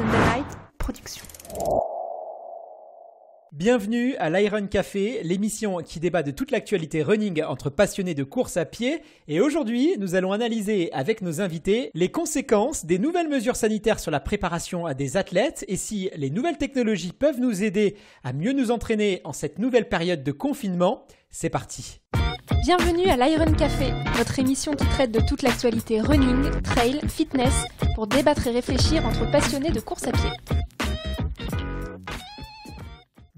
Night Productions. Bienvenue à l'Iron Café, l'émission qui débat de toute l'actualité running entre passionnés de course à pied. Et aujourd'hui, nous allons analyser avec nos invités les conséquences des nouvelles mesures sanitaires sur la préparation à des athlètes et si les nouvelles technologies peuvent nous aider à mieux nous entraîner en cette nouvelle période de confinement. C'est parti. Bienvenue à l'Iron Café, votre émission qui traite de toute l'actualité running, trail, fitness, pour débattre et réfléchir entre passionnés de course à pied.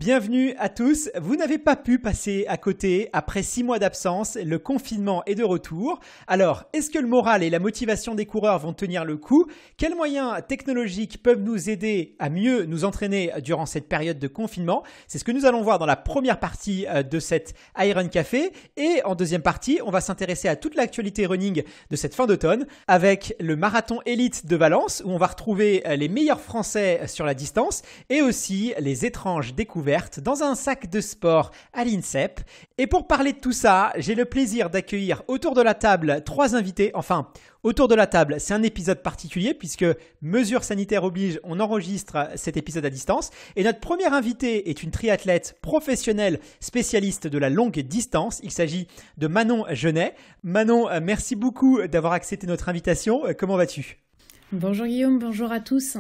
Bienvenue à tous. Vous n'avez pas pu passer à côté après six mois d'absence. Le confinement est de retour. Alors, est-ce que le moral et la motivation des coureurs vont tenir le coup Quels moyens technologiques peuvent nous aider à mieux nous entraîner durant cette période de confinement C'est ce que nous allons voir dans la première partie euh, de cet Iron Café. Et en deuxième partie, on va s'intéresser à toute l'actualité running de cette fin d'automne avec le marathon élite de Valence où on va retrouver euh, les meilleurs Français euh, sur la distance et aussi les étranges découvertes dans un sac de sport à l'INSEP. Et pour parler de tout ça, j'ai le plaisir d'accueillir autour de la table trois invités, enfin autour de la table. C'est un épisode particulier puisque mesures sanitaires obligent, on enregistre cet épisode à distance. Et notre premier invité est une triathlète professionnelle spécialiste de la longue distance. Il s'agit de Manon Genet. Manon, merci beaucoup d'avoir accepté notre invitation. Comment vas-tu Bonjour Guillaume, bonjour à tous.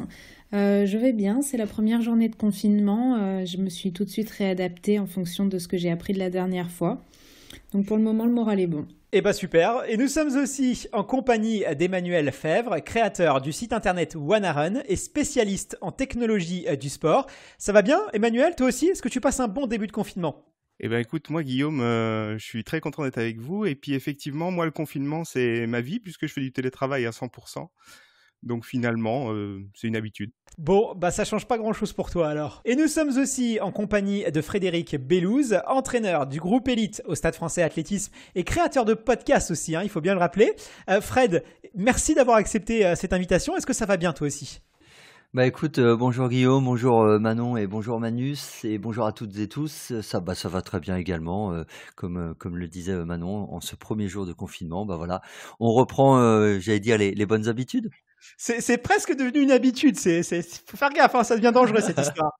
Euh, je vais bien, c'est la première journée de confinement. Euh, je me suis tout de suite réadaptée en fonction de ce que j'ai appris de la dernière fois. Donc pour le moment, le moral est bon. Et eh ben super. Et nous sommes aussi en compagnie d'Emmanuel Fèvre, créateur du site internet WannaRun et spécialiste en technologie euh, du sport. Ça va bien, Emmanuel Toi aussi Est-ce que tu passes un bon début de confinement eh ben écoute, moi Guillaume, je suis très content d'être avec vous. Et puis effectivement, moi le confinement, c'est ma vie puisque je fais du télétravail à 100%. Donc finalement, euh, c'est une habitude. Bon, bah ça change pas grand-chose pour toi alors. Et nous sommes aussi en compagnie de Frédéric Bellouze, entraîneur du groupe Élite au Stade français athlétisme et créateur de podcast aussi, hein, il faut bien le rappeler. Euh, Fred, merci d'avoir accepté euh, cette invitation. Est-ce que ça va bien toi aussi bah écoute, bonjour Guillaume, bonjour Manon et bonjour Manus et bonjour à toutes et tous. Ça, bah, va très bien également, comme comme le disait Manon, en ce premier jour de confinement, bah voilà, on reprend, j'allais dire, les, bonnes habitudes. C'est presque devenu une habitude. C'est, faut faire gaffe, hein, ça devient dangereux cette histoire.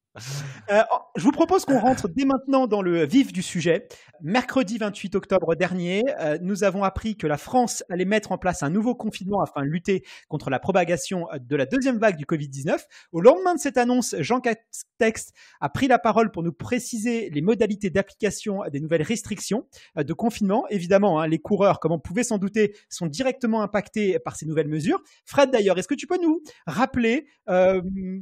Euh, oh, je vous propose qu'on rentre dès maintenant dans le vif du sujet. Mercredi 28 octobre dernier, euh, nous avons appris que la France allait mettre en place un nouveau confinement afin de lutter contre la propagation euh, de la deuxième vague du Covid-19. Au lendemain de cette annonce, Jean Castex a pris la parole pour nous préciser les modalités d'application des nouvelles restrictions de confinement. Évidemment, hein, les coureurs, comme on pouvait s'en douter, sont directement impactés par ces nouvelles mesures. Fred, d'ailleurs, est-ce que tu peux nous rappeler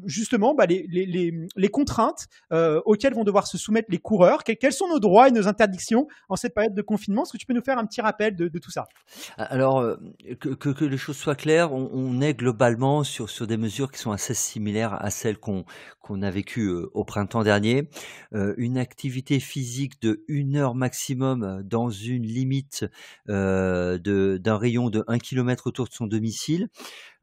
justement bah, les, les, les, les contraintes euh, auxquelles vont devoir se soumettre les coureurs Quels sont nos droits et nos interdictions en cette période de confinement Est-ce que tu peux nous faire un petit rappel de, tout ça Alors, euh, que, les choses soient claires, on, est globalement sur, des mesures qui sont assez similaires à celles qu'on a vécues euh, au printemps dernier. une activité physique de une heure maximum dans une limite d'un rayon de 1 km autour de son domicile.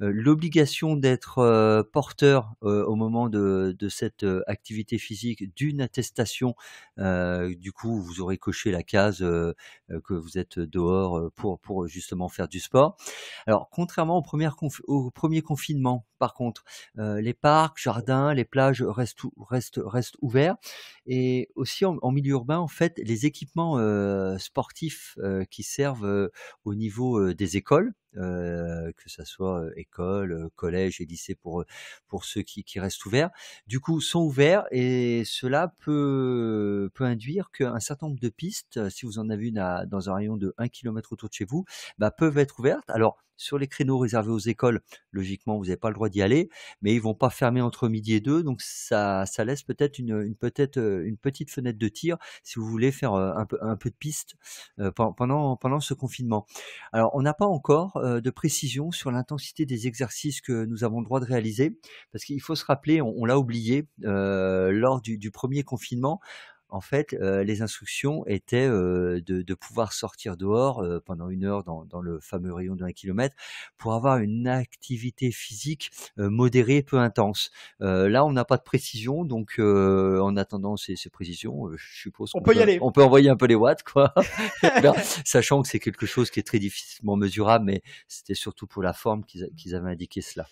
Euh, l'obligation d'être euh, porteur euh, au moment de, cette activité physique d'une attestation. du coup, vous aurez coché la case que vous êtes dehors pour, pour justement faire du sport. Alors, contrairement au, au premier confinement, par contre, les parcs, jardins, les plages restent, restent, restent ouverts. Et aussi en, milieu urbain, en fait, les équipements sportifs qui servent au niveau des écoles euh, que ça soit euh, école, euh, collège et lycée pour ceux qui, restent ouverts. Du coup, sont ouverts et cela peut peut induire qu'un certain nombre de pistes, si vous en avez une dans un rayon de 1 km autour de chez vous, bah, peuvent être ouvertes. Alors sur les créneaux réservés aux écoles, logiquement, vous n'avez pas le droit d'y aller, mais ils ne vont pas fermer entre midi et deux, donc ça, laisse peut-être euh, une, petite fenêtre de tir si vous voulez faire euh, un peu, de piste euh, pendant, ce confinement. Alors, on n'a pas encore de précision sur l'intensité des exercices que nous avons le droit de réaliser, parce qu'il faut se rappeler, on, l'a oublié lors du premier confinement, en fait, les instructions étaient de, pouvoir sortir dehors pendant une heure dans, le fameux rayon de 1 km pour avoir une activité physique modérée, peu intense. là, on n'a pas de précision, donc en attendant ces, précisions, je suppose on, peut, On peut envoyer un peu les watts, quoi. Eh ben, sachant que c'est quelque chose qui est très difficilement mesurable, mais c'était surtout pour la forme qu'ils avaient indiqué cela.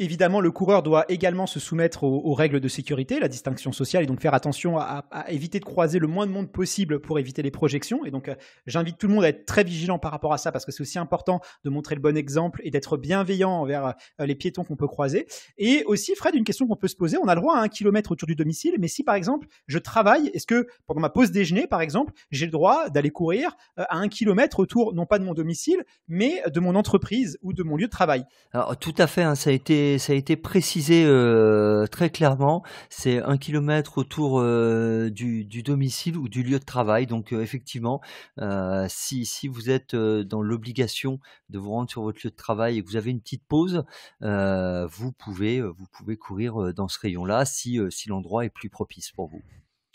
Évidemment, le coureur doit également se soumettre aux, règles de sécurité, la distinction sociale, et donc faire attention à, éviter de croiser le moins de monde possible pour éviter les projections. Et donc, euh, j'invite tout le monde à être très vigilant par rapport à ça, parce que c'est aussi important de montrer le bon exemple et d'être bienveillant envers euh, les piétons qu'on peut croiser. Et aussi, Fred, une question qu'on peut se poser, on a le droit à un kilomètre autour du domicile, mais si par exemple, je travaille, est-ce que pendant ma pause déjeuner, par exemple, j'ai le droit d'aller courir euh, à un kilomètre autour, non pas de mon domicile, mais de mon entreprise ou de mon lieu de travail Alors, tout à fait, c'est hein, ça a été précisé euh, très clairement. C'est un kilomètre autour euh, du, domicile ou du lieu de travail. Donc euh, effectivement, si, vous êtes dans l'obligation de vous rendre sur votre lieu de travail et que vous avez une petite pause, vous, pouvez, courir dans ce rayon-là si l'endroit est plus propice pour vous.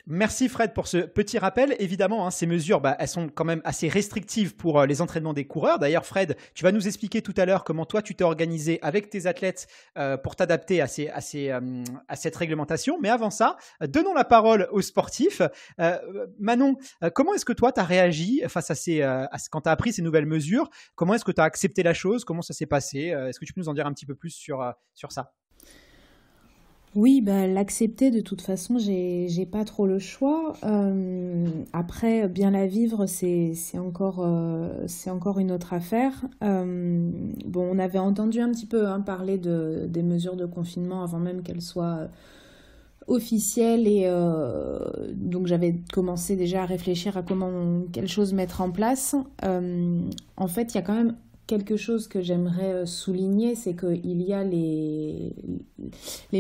Merci Fred pour ce petit rappel. Évidemment, hein, ces mesures, bah, elles sont quand même assez restrictives pour euh, les entraînements des coureurs. D'ailleurs, Fred, tu vas nous expliquer tout à l'heure comment toi, tu t'es organisé avec tes athlètes euh, pour t'adapter euh, à, cette réglementation. Mais avant ça, donnons la parole aux sportifs. Manon, comment est-ce que toi, tu as réagi face à ces, quand tu as appris ces nouvelles mesures Comment est-ce que tu as accepté la chose Comment ça s'est passé Est-ce que tu peux nous en dire un petit peu plus sur, sur ça oui, bah, l'accepter, de toute façon, j'ai pas trop le choix. Euh, après, bien la vivre, c'est encore, euh, c'est encore une autre affaire. Euh, bon, on avait entendu un petit peu hein, parler de, des mesures de confinement avant même qu'elles soient officielles. Et donc, j'avais commencé déjà à réfléchir à comment, quelle chose mettre en place. en fait, il y a quand même quelque chose que j'aimerais euh, souligner, c'est qu'il y a les,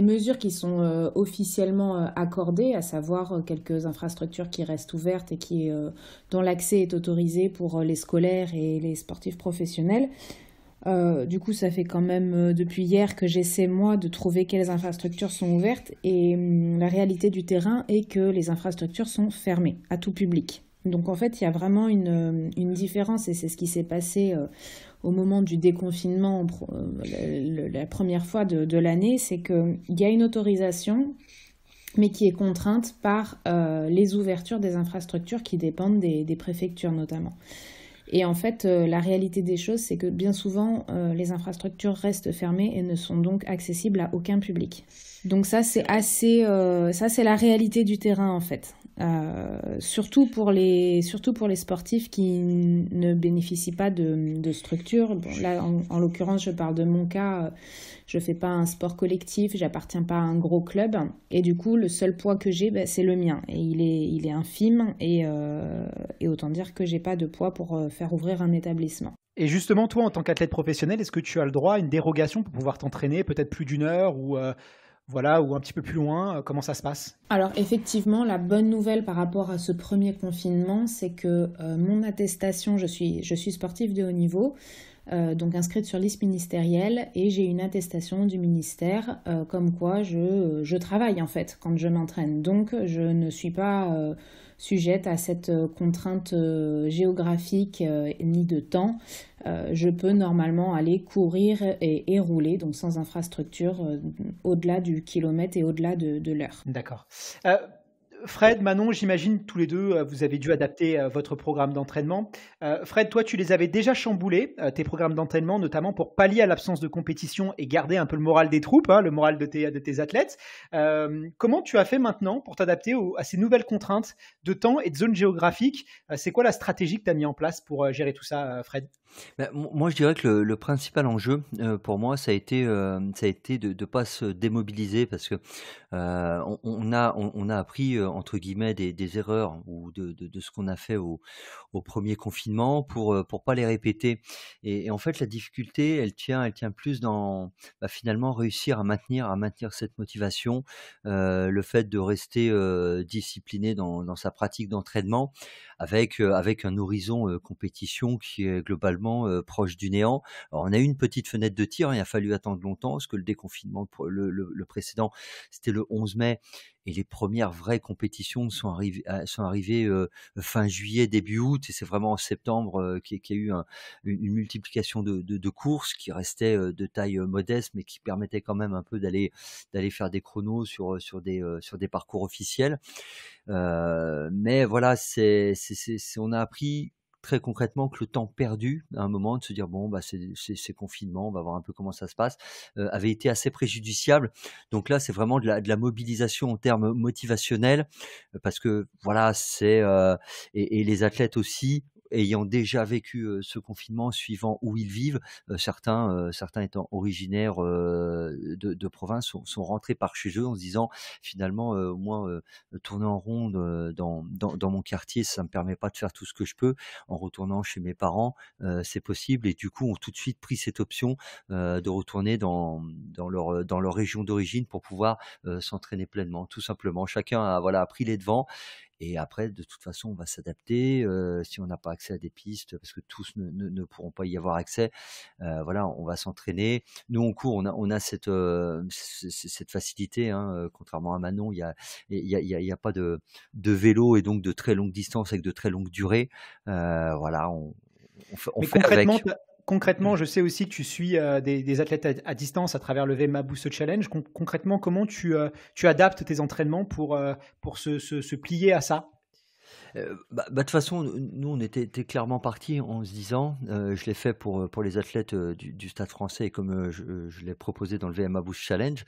mesures qui sont euh, officiellement euh, accordées, à savoir quelques infrastructures qui restent ouvertes et qui, dont l'accès est autorisé pour les scolaires et les sportifs professionnels. du coup, ça fait quand même depuis hier que j'essaie moi de trouver quelles infrastructures sont ouvertes et hum, la réalité du terrain est que les infrastructures sont fermées à tout public. Donc en fait, il y a vraiment une, euh, différence et c'est ce qui s'est passé euh, au moment du déconfinement euh, la, première fois de, l'année, c'est qu'il y a une autorisation mais qui est contrainte par les ouvertures des infrastructures qui dépendent des, préfectures notamment. Et en fait, la réalité des choses, c'est que bien souvent, les infrastructures restent fermées et ne sont donc accessibles à aucun public. Donc ça c'est la réalité du terrain en fait. Euh, surtout, pour les, surtout pour les sportifs qui ne bénéficient pas de, structure. là, en, l'occurrence, je parle de mon cas. je ne fais pas un sport collectif, j'appartiens pas à un gros club. Et du coup, le seul poids que j'ai, ben, c'est le mien. Et il est, il est infime. Et, euh, et autant dire que j'ai pas de poids pour euh, faire ouvrir un établissement. Et justement, toi, en tant qu'athlète professionnel, est-ce que tu as le droit à une dérogation pour pouvoir t'entraîner peut-être plus d'une heure ou voilà, ou un petit peu plus loin, euh, comment ça se passe Alors effectivement, la bonne nouvelle par rapport à ce premier confinement, c'est que euh, mon attestation, je suis, je suis sportive de haut niveau, euh, donc inscrite sur liste ministérielle, et j'ai une attestation du ministère comme quoi je, travaille en fait quand je m'entraîne. Donc je ne suis pas sujette à cette euh, contrainte euh, géographique euh, ni de temps, je peux normalement aller courir et, et rouler, donc sans infrastructure, au-delà du kilomètre et au-delà de, l'heure. D'accord. Fred, Manon, j'imagine tous les deux, euh, vous avez dû adapter euh, votre programme d'entraînement. Euh, Fred, toi, tu les avais déjà chamboulés, tes programmes d'entraînement, notamment pour pallier à l'absence de compétition et garder un peu le moral des troupes, hein, le moral de tes, athlètes. comment tu as fait maintenant pour t'adapter à ces nouvelles contraintes de temps et de zone géographique C'est quoi la stratégie que tu as mis en place pour gérer tout ça, Fred bah, moi, je dirais que le, principal enjeu euh, pour moi, ça a été, euh, ça a été de ne pas se démobiliser parce que euh, on, a, on, a appris entre guillemets des, erreurs ou de, ce qu'on a fait au, premier confinement pour ne pas les répéter. Et, en fait, la difficulté, elle tient, elle tient plus dans bah, finalement réussir à maintenir, à maintenir cette motivation, le fait de rester discipliné dans, dans sa pratique d'entraînement avec avec un horizon compétition qui est globalement euh, proche du néant. on a eu une petite fenêtre de tir, hein, il a fallu attendre longtemps, parce que le déconfinement, le, précédent, c'était le 11 mai, et les premières vraies compétitions sont arrivées, euh, euh, fin juillet, début août, et c'est vraiment en septembre qu'il y, a eu une multiplication de, courses qui restaient de taille modeste, mais qui permettaient quand même un peu d'aller faire des chronos sur, des, parcours officiels. mais voilà, c'est on a appris très concrètement que le temps perdu, à un moment, de se dire, bon, bah, c'est confinement, on va voir un peu comment ça se passe, euh, avait été assez préjudiciable. Donc là, c'est vraiment de la, mobilisation en termes motivationnels, parce que voilà, c'est. Euh, et, les athlètes aussi ayant déjà vécu ce confinement, suivant où ils vivent, certains, étant originaires de, province, sont, rentrés par chez eux en se disant finalement, moi, tourner en rond dans, mon quartier, ça me permet pas de faire tout ce que je peux. En retournant chez mes parents, c'est possible. Et du coup, ont tout de suite pris cette option de retourner dans, leur, région d'origine pour pouvoir s'entraîner pleinement, tout simplement. Chacun a, voilà, pris les devants et après, de toute façon, on va s'adapter. Euh, si on n'a pas accès à des pistes, parce que tous ne, ne, ne pourront pas y avoir accès, euh, voilà, on va s'entraîner. Nous, on court, on a, on a cette, cette facilité. Hein, contrairement à Manon, il n'y a, y a, y a, pas de, de vélo et donc de très longue distance avec de très longues durées. voilà, on, on fait, on fait avec concrètement, mm. je sais aussi que tu suis euh, des, athlètes à, distance à travers le VMA Boost Challenge. concrètement, comment tu, euh, tu adaptes tes entraînements pour, euh, pour se, se, plier à ça euh, bah, bah, de toute façon, nous, on était, clairement partis en se disant, euh, je l'ai fait pour, euh, pour les athlètes du, Stade français, et comme je, l'ai proposé dans le VMA Boost Challenge,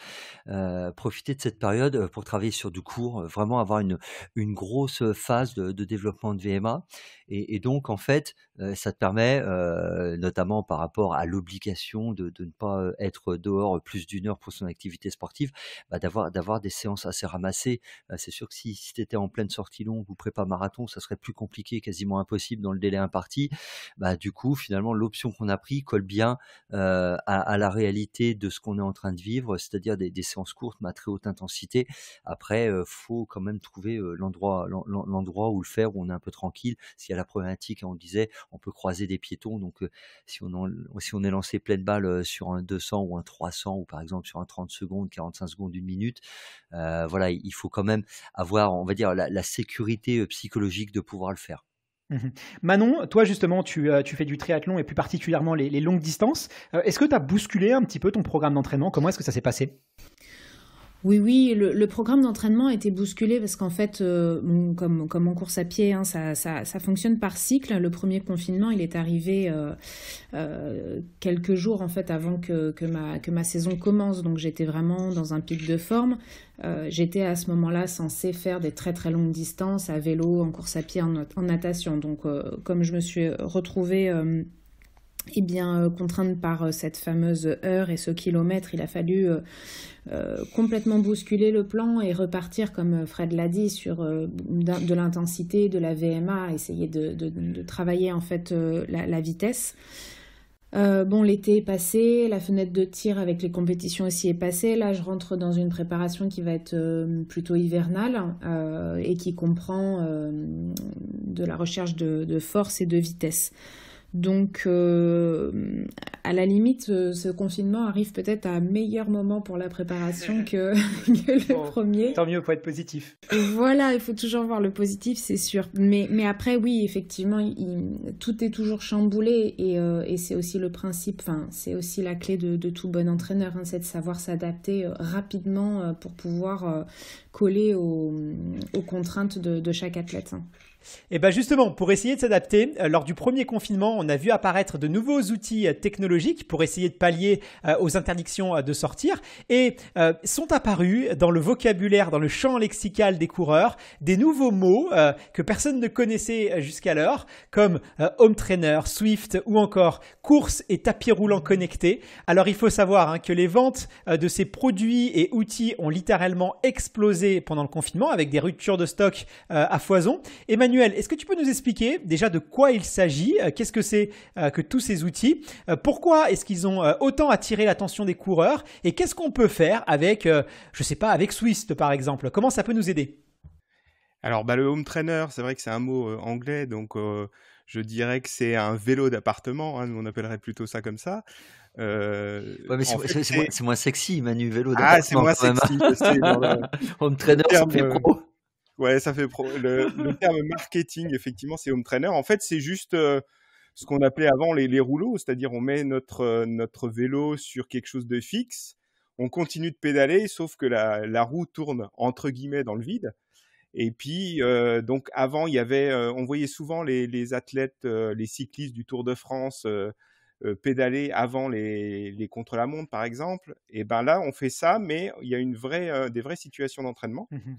profiter de cette période pour travailler sur du cours, vraiment avoir une, une grosse phase de, développement de VMA. Et, donc, en fait, ça te permet, notamment par rapport à l'obligation de, de, ne pas être dehors plus d'une heure pour son activité sportive, bah, d'avoir des séances assez ramassées. C'est sûr que si, si tu étais en pleine sortie longue ou prépa marathon, ça serait plus compliqué, quasiment impossible dans le délai imparti. Bah, du coup, finalement, l'option qu'on a prise colle bien euh, à, la réalité de ce qu'on est en train de vivre, c'est-à-dire des, séances courtes, mais à très haute intensité. Après, euh, faut quand même trouver euh, l'endroit, l'endroit où le faire, où on est un peu tranquille. S'il y a la problématique, on disait, on peut croiser des piétons. Donc, si, on si on est lancé pleine balle sur un 200 ou un 300, ou par exemple sur un 30 secondes, 45 secondes, une minute, voilà, il faut quand même avoir, on va dire, la, la sécurité psychologique logique de pouvoir le faire. Mhm. Manon, toi justement, euh, tu, fais du triathlon et plus particulièrement les, longues distances. Euh, est-ce que tu as bousculé un petit peu ton programme d'entraînement Comment est-ce que ça s'est passé oui, oui, le, programme d'entraînement a été bousculé parce qu'en fait, euh, comme, en course à pied, hein, ça, fonctionne par cycle. Le premier confinement, il est arrivé euh, euh, quelques jours en fait avant que, ma, saison commence. Donc j'étais vraiment dans un pic de forme. j'étais à ce moment-là censée faire des très très longues distances à vélo, en course à pied, en, en natation. Donc comme je me suis retrouvée eh bien, euh, contrainte par euh, cette fameuse heure et ce kilomètre, il a fallu euh, complètement bousculer le plan et repartir, comme Fred l'a dit, sur de l'intensité, de la VMA, essayer de, travailler en fait la, vitesse. bon, l'été est passé, la fenêtre de tir avec les compétitions aussi est passée. Là, je rentre dans une préparation qui va être plutôt hivernale et qui comprend de la recherche de force et de vitesse. Donc, euh, à la limite, ce confinement arrive peut-être à un meilleur moment pour la préparation que, le premier. Tant mieux, pour être positif. Voilà, il faut toujours voir le positif, c'est sûr. Mais, mais après, oui, effectivement, tout est toujours chamboulé et, euh, et c'est aussi le principe, enfin, c'est aussi la clé de, tout bon entraîneur, hein, c'est de savoir s'adapter euh, rapidement pour pouvoir coller aux, aux contraintes de, chaque athlète. Hein. Et eh bien justement, pour essayer de s'adapter, euh, lors du premier confinement, on a vu apparaître de nouveaux outils euh, technologiques pour essayer de pallier euh, aux interdictions de sortir et sont apparus dans le vocabulaire, dans le champ lexical des coureurs, des nouveaux mots que personne ne connaissait jusqu'alors, comme home trainer, Swift ou encore course et tapis roulant connecté. Alors il faut savoir hein, que les ventes de ces produits et outils ont littéralement explosé pendant le confinement avec des ruptures de stock à foison est-ce que tu peux nous expliquer déjà de quoi il s'agit euh, Qu'est-ce que c'est euh, que tous ces outils euh, Pourquoi est-ce qu'ils ont autant attiré l'attention des coureurs Et qu'est-ce qu'on peut faire avec, je sais pas, avec Swiss par exemple Comment ça peut nous aider alors, bah, le home trainer, c'est vrai que c'est un mot anglais, donc je dirais que c'est un vélo d'appartement. Hein, on appellerait plutôt ça comme ça. c'est, moins, sexy, Manu, vélo ah, d'appartement. Ah, c'est moins hein. sexy. Home trainer, c'est pro. Ouais, ça fait le, terme marketing, effectivement, c'est home trainer. En fait, c'est juste euh, ce qu'on appelait avant les, rouleaux, c'est-à-dire on met notre, euh, notre vélo sur quelque chose de fixe, on continue de pédaler, sauf que la, la roue tourne entre guillemets dans le vide. Et puis, euh, donc avant, il y avait, on voyait souvent les, les athlètes, les cyclistes du Tour de France pédaler avant les, les contre-la-montre, par exemple. Et ben là, on fait ça, mais il y a une vraie, des vraies situations d'entraînement. Mmh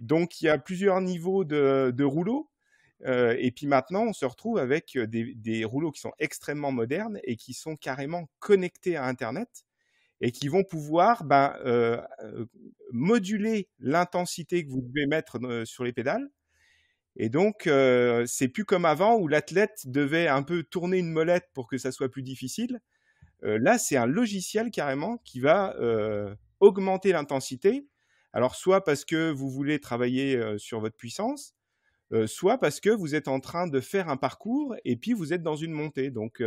donc il y a plusieurs niveaux de, rouleaux. Euh, et puis maintenant, on se retrouve avec euh, des, rouleaux qui sont extrêmement modernes et qui sont carrément connectés à Internet et qui vont pouvoir ben, euh, moduler l'intensité que vous devez mettre sur les pédales. Et donc, c'est plus comme avant où l'athlète devait un peu tourner une molette pour que ça soit plus difficile. là, c'est un logiciel carrément qui va augmenter l'intensité alors soit parce que vous voulez travailler sur votre puissance, soit parce que vous êtes en train de faire un parcours et puis vous êtes dans une montée. Donc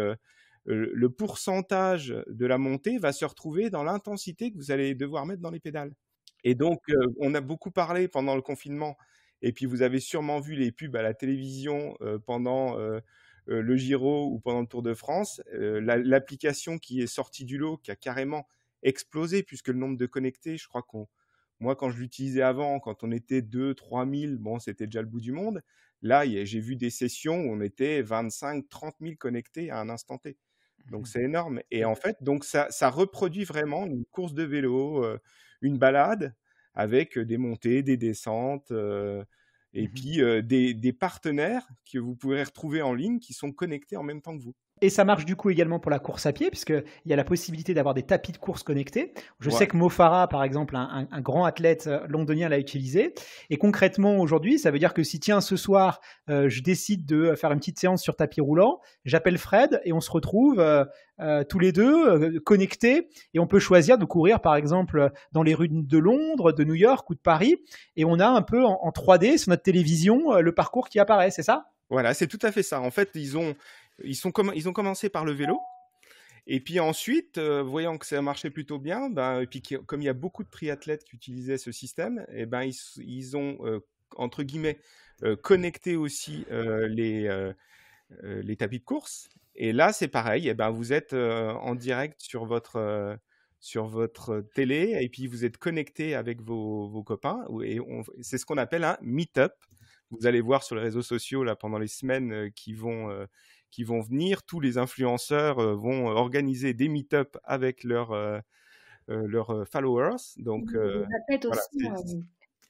le pourcentage de la montée va se retrouver dans l'intensité que vous allez devoir mettre dans les pédales. Et donc, on a beaucoup parlé pendant le confinement, et puis vous avez sûrement vu les pubs à la télévision pendant le Giro ou pendant le Tour de France. L'application qui est sortie du lot, qui a carrément explosé, puisque le nombre de connectés, je crois qu'on moi, quand je l'utilisais avant, quand on était 2, 3 000, bon, c'était déjà le bout du monde. Là, j'ai vu des sessions où on était 25, 30 000 connectés à un instant T. Donc, mmh. c'est énorme. Et mmh. en fait, donc ça, reproduit vraiment une course de vélo, euh, une balade avec euh, des montées, des descentes, euh, et mmh puis des, des partenaires que vous pourrez retrouver en ligne qui sont connectés en même temps que vous. Et ça marche du coup également pour la course à pied, puisqu'il y a la possibilité d'avoir des tapis de course connectés. Je sais que Mofara, par exemple, un, grand athlète euh, londonien, l'a utilisé. Et concrètement, aujourd'hui, ça veut dire que si, tiens, ce soir, euh, je décide de euh, faire une petite séance sur tapis roulant, j'appelle Fred et on se retrouve tous les deux connectés. Et on peut choisir de courir, par exemple, dans les rues de Londres, de New York ou de Paris. Et on a un peu en, en 3D sur notre télévision le parcours qui apparaît, c'est ça voilà, c'est tout à fait ça. En fait, ils ont ils, sont ils ont commencé par le vélo. Et puis ensuite, euh, voyant que ça marchait plutôt bien, ben, et puis comme il y a beaucoup de triathlètes qui utilisaient ce système, et eh ben, ils, ont, euh, entre guillemets, euh, connecté aussi les, les tapis de course. Et là, c'est pareil, et eh ben, vous êtes en direct sur votre, sur votre télé, et puis vous êtes connecté avec vos, vos copains. Et c'est ce qu'on appelle un meet-up. Vous allez voir sur les réseaux sociaux là, pendant les semaines qui vont qui vont venir. Tous les influenceurs euh, vont euh, organiser des meet-up avec leurs euh, leurs followers. Donc, mmh, hein.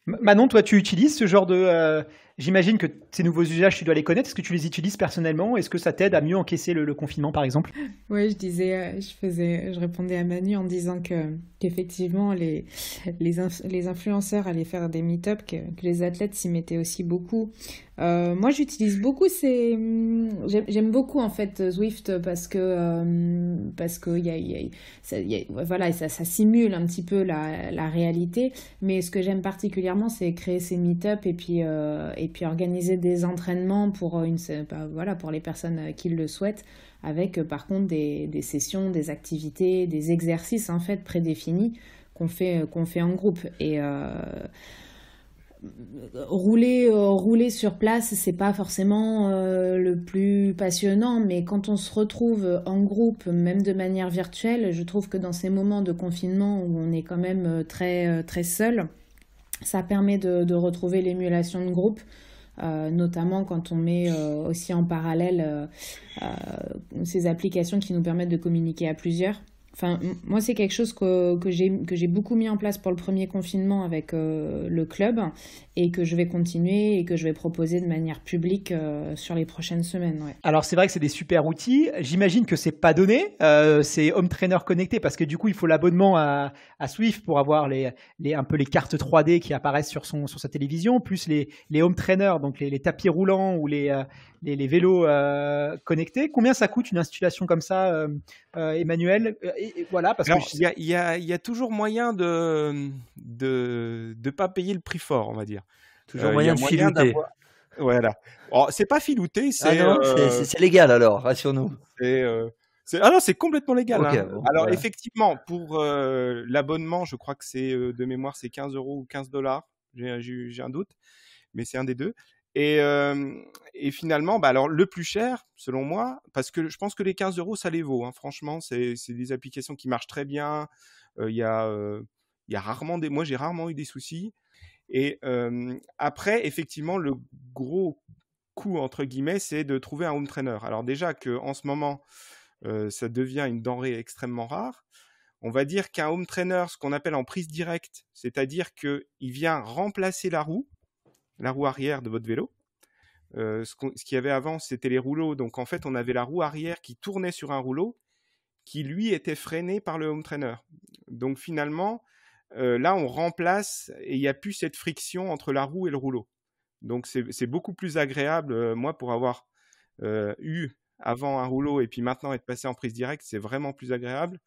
Manon, toi, tu utilises ce genre de J'imagine que ces nouveaux usages, tu dois les connaître. Est-ce que tu les utilises personnellement Est-ce que ça t'aide à mieux encaisser le, confinement, par exemple Oui, je disais, euh, je faisais, je répondais à Manu en disant que qu'effectivement les les, influenceurs allaient faire des meet-up, que, les athlètes s'y mettaient aussi beaucoup. Euh, moi, j'utilise beaucoup ces, j'aime beaucoup en fait Zwift parce que euh, parce que y a, ça, voilà, ça, ça, simule un petit peu la, réalité. Mais ce que j'aime particulièrement, c'est créer ces meet-up et puis puis organiser des entraînements pour, euh, une, bah, voilà, pour les personnes euh, qui le souhaitent, avec euh, par contre des, sessions, des activités, des exercices en fait prédéfinis qu'on fait, qu'on fait en groupe. Et rouler rouler sur place c'est pas forcément le plus passionnant mais quand on se retrouve en groupe même de manière virtuelle je trouve que dans ces moments de confinement où on est quand même très très seul ça permet de, retrouver l'émulation de groupe. Euh, notamment quand on met euh, aussi en parallèle euh, ces applications qui nous permettent de communiquer à plusieurs. Enfin, moi, c'est quelque chose que, que j'ai beaucoup mis en place pour le premier confinement avec euh, le club et que je vais continuer et que je vais proposer de manière publique euh, sur les prochaines semaines. Alors, c'est vrai que c'est des super outils. J'imagine que c'est pas donné. Euh, c'est Home Trainer connecté parce que du coup, il faut l'abonnement à, à, Swift pour avoir les, les, un peu les cartes 3D qui apparaissent sur, son, sur sa télévision, plus les, les Home Trainer, donc les tapis roulants ou les, les, vélos euh, connectés. Combien ça coûte une installation comme ça, euh, euh, Emmanuel et, Voilà, parce il y, a toujours moyen de ne de, pas payer le prix fort, on va dire. Toujours moyen de filouter. Voilà. Oh, c'est pas filouter ah c'est. légal alors, rassure-nous. C'est. Ah non, c'est complètement légal. Hein. alors effectivement, pour l'abonnement, je crois que c'est de mémoire, c'est 15 euros ou 15 dollars. J'ai un doute, mais c'est un des deux. Et, finalement, bah, alors le plus cher, selon moi, parce que je pense que les 15 euros, ça les vaut. Hein. Franchement, c'est des applications qui marchent très bien. Il y, rarement moi j'ai rarement eu des soucis. Et après, effectivement, le gros coût entre guillemets, c'est de trouver un home trainer. Alors déjà que en ce moment, ça devient une denrée extrêmement rare. On va dire qu'un home trainer, ce qu'on appelle en prise directe, c'est-à-dire qu'il vient remplacer la roue la roue arrière de votre vélo. Euh, ce qu'il y avait avant, c'était les rouleaux. Donc en fait, on avait la roue arrière qui tournait sur un rouleau qui, lui, était freiné par le home trainer. Donc finalement, euh, là, on remplace et il n'y a plus cette friction entre la roue et le rouleau. Donc c'est beaucoup plus agréable, euh, moi, pour avoir eu avant un rouleau et puis maintenant être passé en prise directe, c'est vraiment plus agréable.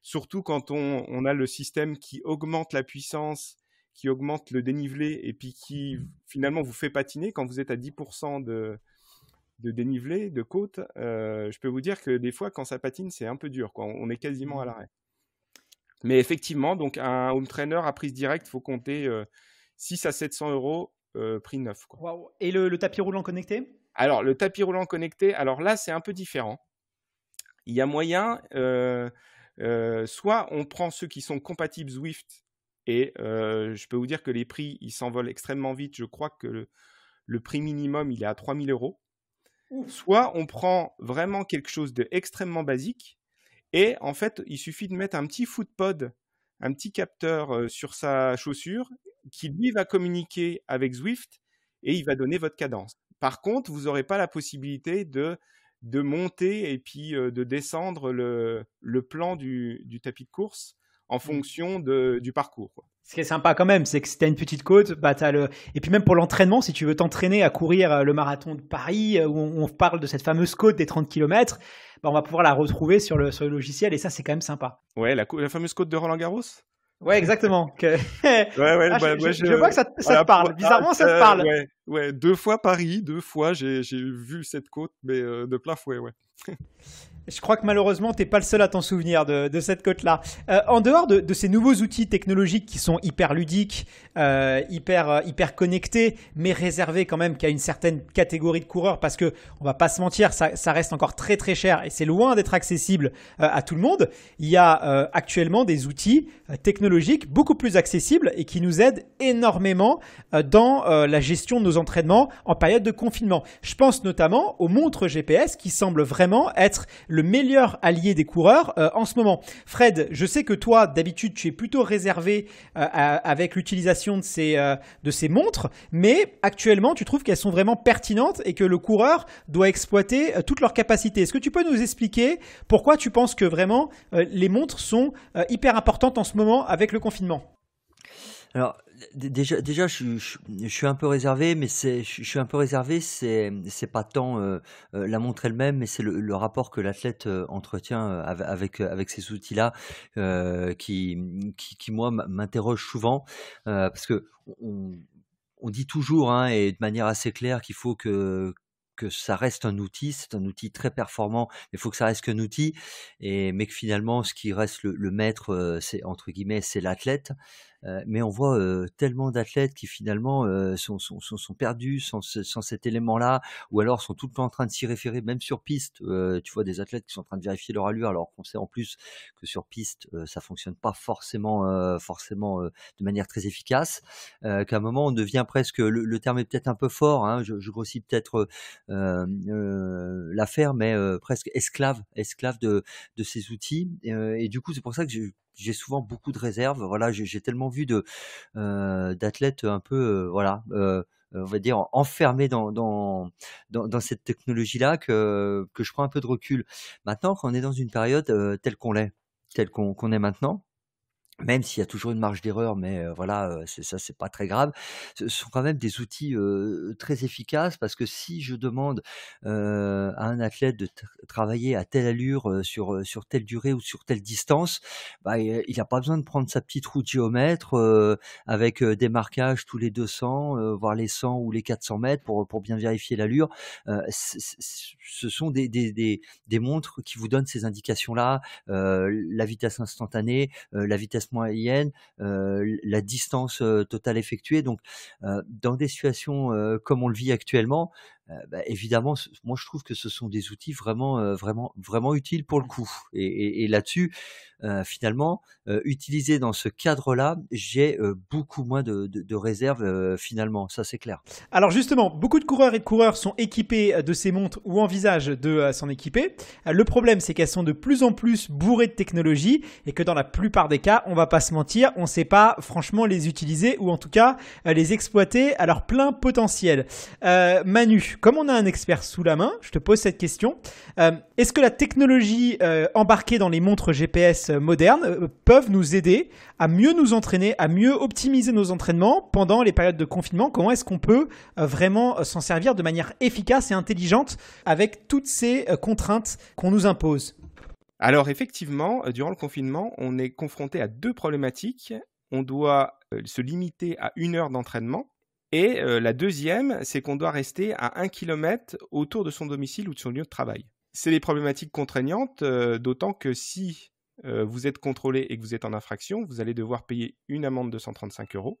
Surtout quand on, a le système qui augmente la puissance qui augmente le dénivelé et puis qui mmh. finalement vous fait patiner quand vous êtes à 10% de, de dénivelé, de côte, euh, je peux vous dire que des fois, quand ça patine, c'est un peu dur. Quoi. On est quasiment à mmh. l'arrêt. Mais effectivement, donc un home trainer à prise directe, il faut compter 6 euh, à 700 euros euh, prix neuf. Et le, le, tapis roulant connecté Alors, le tapis roulant connecté, alors là, c'est un peu différent. Il y a moyen, soit on prend ceux qui sont compatibles Zwift et je peux vous dire que les prix, ils s'envolent extrêmement vite. Je crois que le, prix minimum, il est à 3000 euros. Soit on prend vraiment quelque chose d'extrêmement basique. Et en fait, il suffit de mettre un petit footpod, un petit capteur sur sa chaussure qui, lui, va communiquer avec Zwift et il va donner votre cadence. Par contre, vous n'aurez pas la possibilité de, de monter et puis de descendre le, le plan du, du tapis de course en mm. fonction du parcours. Ce qui est sympa quand même, c'est que si tu as une petite côte, bah, et puis même pour l'entraînement, si tu veux t'entraîner à courir euh, le marathon de Paris, euh, où on, parle de cette fameuse côte des 30 km, bah, on va pouvoir la retrouver sur le, logiciel, et ça c'est quand même sympa. Ouais, la, fameuse côte de Roland Garros Ouais, exactement. ouais, ah, bah, je, vois que ça, te ah, parle. Bizarrement, ah, ça te euh, parle. ouais, deux fois Paris, deux fois j'ai vu cette côte, mais de plein fouet, ouais. Je crois que malheureusement, tu n'es pas le seul à t'en souvenir de, cette côte-là. Euh, en dehors de, ces nouveaux outils technologiques qui sont hyper ludiques, euh, hyper, euh, hyper connectés, mais réservés quand même qu'à une certaine catégorie de coureurs, parce que on va pas se mentir, ça, reste encore très très cher et c'est loin d'être accessible à tout le monde. Il y a actuellement des outils technologiques beaucoup plus accessibles et qui nous aident énormément dans la gestion de nos entraînements en période de confinement. Je pense notamment aux montres GPS qui semblent vraiment être le meilleur allié des coureurs euh, en ce moment. Fred, je sais que toi, d'habitude, tu es plutôt réservé euh, avec l'utilisation de, ces, euh, de ces montres, mais actuellement, tu trouves qu'elles sont vraiment pertinentes et que le coureur doit exploiter toutes leurs capacités. Est-ce que tu peux nous expliquer pourquoi tu penses que vraiment les montres sont hyper importantes en ce moment avec le confinement déjà, déjà je, suis un peu réservé, mais c'est, je, suis un peu réservé. C'est, c'est pas tant euh, euh, la montre elle-même, mais c'est le, rapport que l'athlète euh, entretient avec avec ces outils-là qui, qui, moi m'interroge souvent parce que on, on dit toujours hein, et de manière assez claire qu'il faut que que ça reste un outil, c'est un outil très performant, mais il faut que ça reste qu'un outil, et, mais que finalement, ce qui reste le, le maître, c'est entre guillemets, c'est l'athlète, mais on voit tellement d'athlètes qui finalement sont, sont, sont, perdus sans, sans cet élément-là, ou alors sont tout le temps en train de s'y référer, même sur piste. tu vois des athlètes qui sont en train de vérifier leur allure, alors qu'on sait en plus que sur piste, ça fonctionne pas forcément, forcément de manière très efficace. Qu'à un moment, on devient presque, le, terme est peut-être un peu fort, hein, je, je, grossis peut-être l'affaire, mais presque esclave, esclave de, de ces outils. et, et du coup, c'est pour ça que j'ai j'ai souvent beaucoup de réserves. Voilà, j'ai tellement vu de euh, d'athlètes un peu, euh, voilà, euh, on va dire enfermés dans dans, dans, cette technologie-là que que je prends un peu de recul. Maintenant, quand on est dans une période telle qu'on l'est, telle qu'on est maintenant, même s'il y a toujours une marge d'erreur, mais voilà, c'est ça, c'est pas très grave. Ce sont quand même des outils très efficaces parce que si je demande à un athlète de travailler à telle allure sur sur telle durée ou sur telle distance, bah, il n'a pas besoin de prendre sa petite roue de géomètre avec des marquages tous les 200, voire les 100 ou les 400 mètres pour pour bien vérifier l'allure. ce sont des, des, des des montres qui vous donnent ces indications là, la vitesse instantanée, la vitesse moyenne, euh, la distance euh, totale effectuée. Donc, euh, dans des situations comme on le vit actuellement, euh, bah, évidemment, moi je trouve que ce sont des outils vraiment, euh, vraiment, vraiment utiles pour le coup. Et, là-dessus, euh, finalement, utilisés dans ce cadre-là, j'ai beaucoup moins de, réserves finalement. Ça c'est clair. Alors justement, beaucoup de coureurs et de coureurs sont équipés de ces montres ou envisagent de s'en équiper. Le problème, c'est qu'elles sont de plus en plus bourrées de technologie et que dans la plupart des cas, on va pas se mentir, on ne sait pas franchement les utiliser ou en tout cas les exploiter à leur plein potentiel. Euh, Manu, comme on a un expert sous la main, je te pose cette question. Euh, est-ce que la technologie euh, embarquée dans les montres GPS euh, modernes peuvent nous aider à mieux nous entraîner, à mieux optimiser nos entraînements pendant les périodes de confinement Comment est-ce qu'on peut vraiment s'en servir de manière efficace et intelligente avec toutes ces contraintes qu'on nous impose alors effectivement, durant le confinement, on est confronté à deux problématiques. On doit se limiter à une heure d'entraînement et euh, la deuxième, c'est qu'on doit rester à 1 km autour de son domicile ou de son lieu de travail. C'est des problématiques contraignantes, euh, d'autant que si euh, vous êtes contrôlé et que vous êtes en infraction, vous allez devoir payer une amende de 135 euros.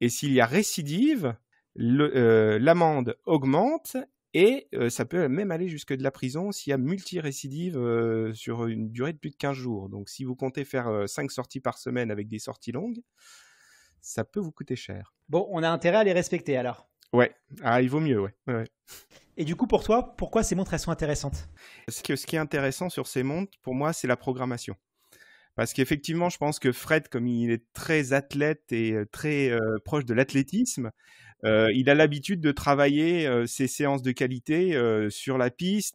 Et s'il y a récidive, l'amende augmente et ça peut même aller jusque de la prison s'il y a multi-récidive sur une durée de plus de 15 jours. Donc si vous comptez faire 5 sorties par semaine avec des sorties longues, ça peut vous coûter cher. Bon, on a intérêt à les respecter alors. Ouais, ah, il vaut mieux, ouais. Et du coup, pour toi, pourquoi ces montres, elles sont intéressantes ce, que, ce qui est intéressant sur ces montres, pour moi, c'est la programmation. Parce qu'effectivement, je pense que Fred, comme il est très athlète et euh, très euh, proche de l'athlétisme, euh, il a l'habitude de travailler ses séances de qualité sur la piste.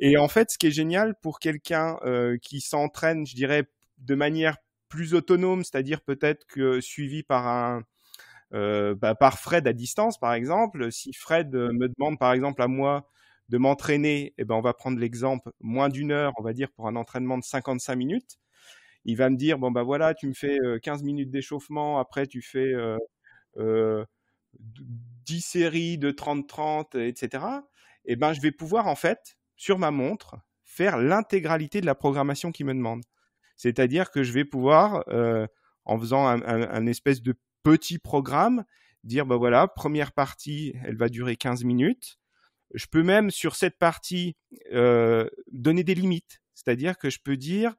Et en fait, ce qui est génial pour quelqu'un qui s'entraîne, je dirais, de manière plus autonome, c'est-à-dire peut-être que suivi par un euh, bah, par Fred à distance, par exemple. Si Fred euh, me demande, par exemple, à moi de m'entraîner, et eh ben, on va prendre l'exemple moins d'une heure, on va dire, pour un entraînement de 55 minutes. Il va me dire, bon, bah voilà, tu me fais 15 euh, minutes d'échauffement, après tu fais dix 10 séries de 30-30, etc. Eh ben, je vais pouvoir, en fait, sur ma montre, faire l'intégralité de la programmation qu'il me demande. C'est-à-dire que je vais pouvoir, euh, en faisant un, espèce de petit programme, dire, bah voilà, première partie, elle va durer 15 minutes. Je peux même, sur cette partie, euh, donner des limites. C'est-à-dire que je peux dire,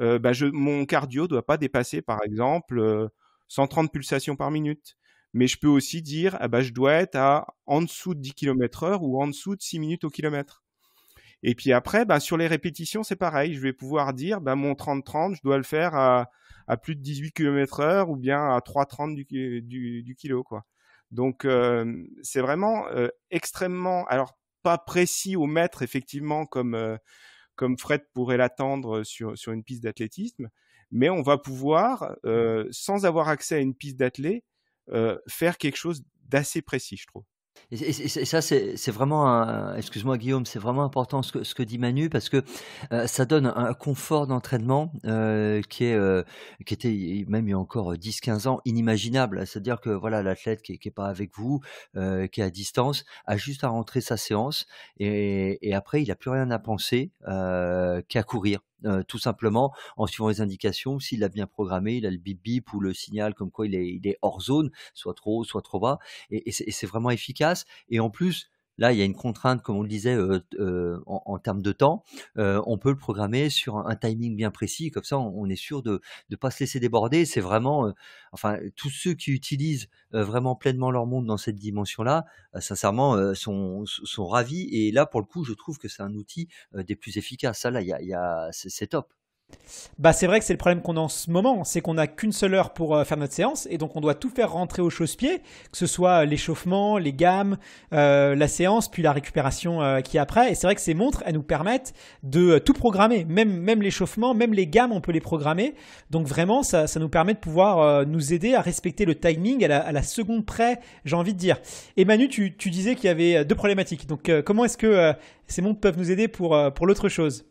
euh, bah je, mon cardio ne doit pas dépasser, par exemple, 130 pulsations par minute. Mais je peux aussi dire, ah bah, je dois être à en dessous de 10 km heure ou en dessous de 6 minutes au kilomètre. Et puis après, bah, sur les répétitions, c'est pareil. Je vais pouvoir dire, bah, mon 30-30, je dois le faire à, à plus de 18 km heure ou bien à 3,30 du, du, du kilo, quoi. Donc, euh, c'est vraiment euh, extrêmement, alors pas précis au mètre, effectivement, comme, euh, comme Fred pourrait l'attendre sur, sur une piste d'athlétisme, mais on va pouvoir, sans avoir accès à une piste d'athlé, faire quelque chose d'assez précis, je trouve. Et, ça, c'est vraiment, excuse-moi Guillaume, c'est vraiment important ce que, dit Manu parce que euh, ça donne un confort d'entraînement euh, euh, qui, était même il y a encore 10-15 ans inimaginable. C'est-à-dire que voilà, l'athlète qui n'est pas avec vous, qui est à distance, a juste à rentrer sa séance et après, il n'a plus rien à penser qu'à courir. Euh, tout simplement en suivant les indications. S'il a bien programmé, il a le bip bip ou le signal comme quoi il est, il hors zone, soit trop haut, soit trop bas. et c'est vraiment efficace. Et en plus, Là, il y a une contrainte, comme on le disait, euh, euh, en, termes de temps. Euh, on peut le programmer sur un, timing bien précis, comme ça, on, est sûr de ne pas se laisser déborder. C'est vraiment, enfin, tous ceux qui utilisent vraiment pleinement leur monde dans cette dimension-là, sincèrement, sont, sont, ravis. Et là, pour le coup, je trouve que c'est un outil des plus efficaces. Ça, là, y y a, c'est top bah c'est vrai que c'est le problème qu'on a en ce moment, c'est qu'on n'a qu'une seule heure pour euh, faire notre séance et donc on doit tout faire rentrer au chausse-pied, que ce soit euh, l'échauffement, les gammes, euh, la séance, puis la récupération qui est après. Et c'est vrai que ces montres, elles nous permettent de tout programmer, même, même l'échauffement, même les gammes, on peut les programmer. Donc vraiment, ça, ça nous permet de pouvoir nous aider à respecter le timing à la, à la seconde près, j'ai envie de dire. Et Manu, tu, tu disais qu'il y avait deux problématiques. Donc comment est-ce que ces montres peuvent nous aider pour, pour l'autre chose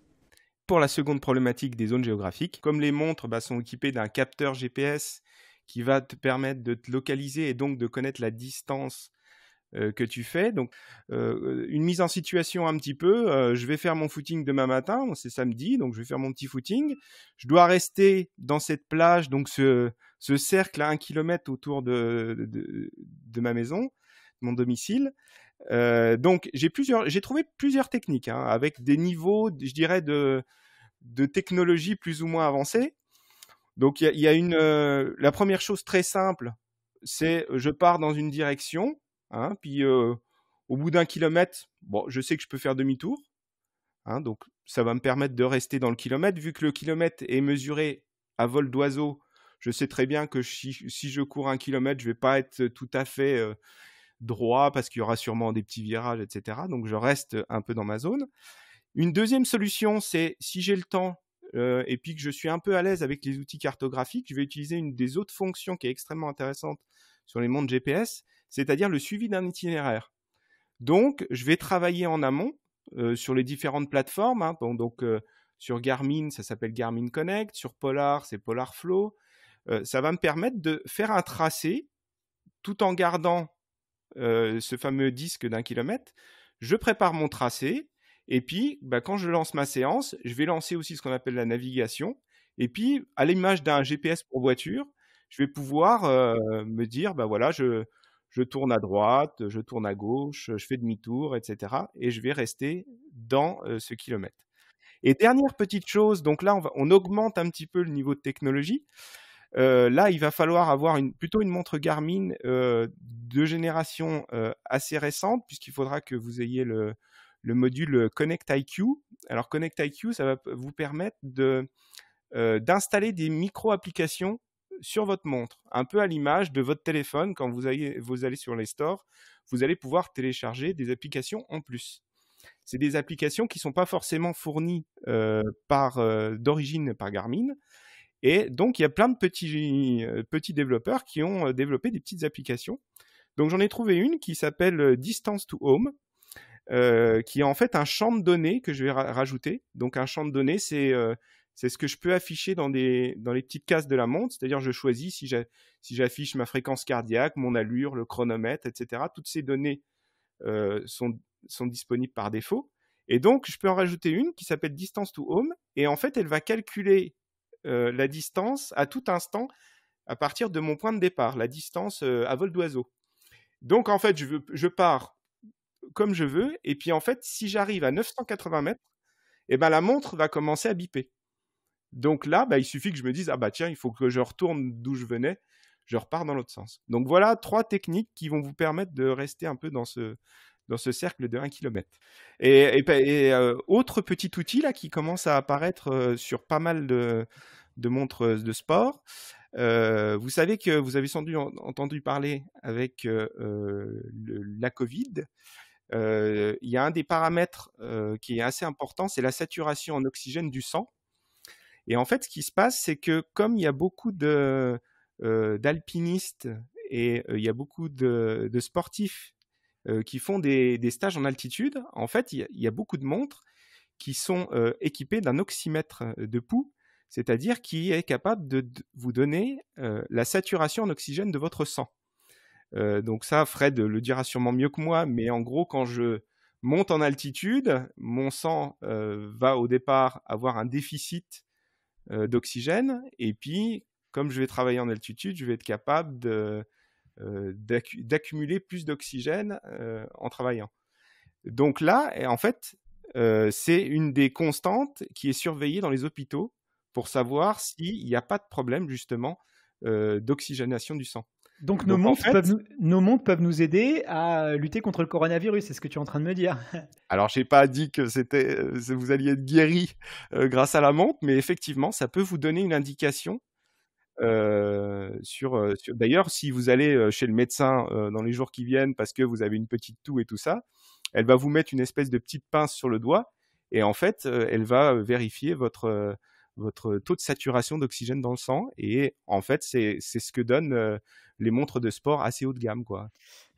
pour la seconde problématique des zones géographiques, comme les montres bah, sont équipées d'un capteur GPS qui va te permettre de te localiser et donc de connaître la distance euh, que tu fais. Donc, euh, une mise en situation un petit peu. Euh, je vais faire mon footing demain matin, c'est samedi, donc je vais faire mon petit footing. Je dois rester dans cette plage, donc ce, cercle à un kilomètre autour de, de ma maison, mon domicile. Euh, donc j'ai plusieurs, j'ai trouvé plusieurs techniques hein, avec des niveaux, je dirais, de, de technologie plus ou moins avancée. Donc il y a, une, euh, la première chose très simple, c'est euh, je pars dans une direction, hein, puis au bout d'un kilomètre, bon, je sais que je peux faire demi-tour, hein, donc ça va me permettre de rester dans le kilomètre vu que le kilomètre est mesuré à vol d'oiseau. Je sais très bien que si, si je cours un kilomètre, je vais pas être tout à fait droit parce qu'il y aura sûrement des petits virages, etc. Donc je reste un peu dans ma zone. Une deuxième solution, c'est si j'ai le temps euh, et puis que je suis un peu à l'aise avec les outils cartographiques, je vais utiliser une des autres fonctions qui est extrêmement intéressante sur les montres GPS, c'est-à-dire le suivi d'un itinéraire. Donc je vais travailler en amont euh, sur les différentes plateformes. Hein, donc euh, sur Garmin, ça s'appelle Garmin Connect. Sur Polar, c'est Polar Flow. ça va me permettre de faire un tracé tout en gardant euh, ce fameux disque d'un kilomètre, je prépare mon tracé, et puis bah, quand je lance ma séance, je vais lancer aussi ce qu'on appelle la navigation, et puis à l'image d'un GPS pour voiture, je vais pouvoir euh, me dire, bah voilà, je, tourne à droite, je tourne à gauche, je fais demi-tour, etc. Et je vais rester dans euh, ce kilomètre. Et dernière petite chose, donc là, on, augmente un petit peu le niveau de technologie. Euh, là, il va falloir avoir plutôt une montre Garmin euh, de génération euh, assez récente, puisqu'il faudra que vous ayez le, module Connect IQ. Alors, Connect IQ, ça va vous permettre d'installer des micro-applications sur votre montre, un peu à l'image de votre téléphone. Quand vous, allez sur les stores, vous allez pouvoir télécharger des applications en plus c'est des applications qui ne sont pas forcément fournies d'origine par Garmin, et donc, il y a plein de petits, euh, petits développeurs qui ont euh, développé des petites applications. Donc, j'en ai trouvé une qui s'appelle euh, Distance to Home, qui est en fait un champ de données que je vais rajouter. Donc, un champ de données, c'est ce que je peux afficher dans, des, dans les petites cases de la montre. C'est-à-dire, je choisis si j'affiche si ma fréquence cardiaque, mon allure, le chronomètre, etc. Toutes ces données sont disponibles par défaut. Et donc, je peux en rajouter une qui s'appelle Distance to Home. Et en fait, elle va calculer euh, la distance à tout instant à partir de mon point de départ, la distance euh, à vol d'oiseau. Donc en fait, je, je pars comme je veux, et puis en fait, si j'arrive à 980 mètres, eh ben, la montre va commencer à biper. Donc là, bah, il suffit que je me dise, ah bah tiens, il faut que je retourne d'où je venais, je repars dans l'autre sens. Donc voilà trois techniques qui vont vous permettre de rester un peu dans ce, dans ce cercle de 1 km. Et, euh, autre petit outil là qui commence à apparaître euh, sur pas mal de, montres euh, de sport. vous savez que vous avez sans entendu, entendu parler avec la Covid. Il y a un des paramètres qui est assez important, c'est la saturation en oxygène du sang. Et en fait, ce qui se passe, c'est que comme il y a beaucoup d'alpinistes et il y a beaucoup de sportifs euh, qui font des, stages en altitude, en fait, il y, a beaucoup de montres qui sont euh, équipées d'un oxymètre euh, de pouls, c'est-à-dire qui est capable de, vous donner la saturation en oxygène de votre sang. donc ça, Fred le dira sûrement mieux que moi, mais en gros, quand je monte en altitude, mon sang va au départ avoir un déficit d'oxygène, et puis, comme je vais travailler en altitude, je vais être capable de euh, d'accumuler plus d'oxygène euh, en travaillant. Donc là, en fait, euh, c'est une des constantes qui est surveillée dans les hôpitaux pour savoir s'il n'y a pas de problème justement d'oxygénation du sang. Donc, nos, montres peuvent, nous aider à lutter contre le coronavirus, c'est ce que tu es en train de me dire. Alors, je n'ai pas dit que c'était, vous alliez être guéri grâce à la montre, mais effectivement, ça peut vous donner une indication euh, euh, d'ailleurs, si vous allez euh, chez le médecin dans les jours qui viennent parce que vous avez une petite toux et tout ça, elle va vous mettre une espèce de petite pince sur le doigt et en fait, elle va vérifier votre, votre taux de saturation d'oxygène dans le sang. Et en fait, c'est ce que donnent les montres de sport assez haut de gamme. quoi.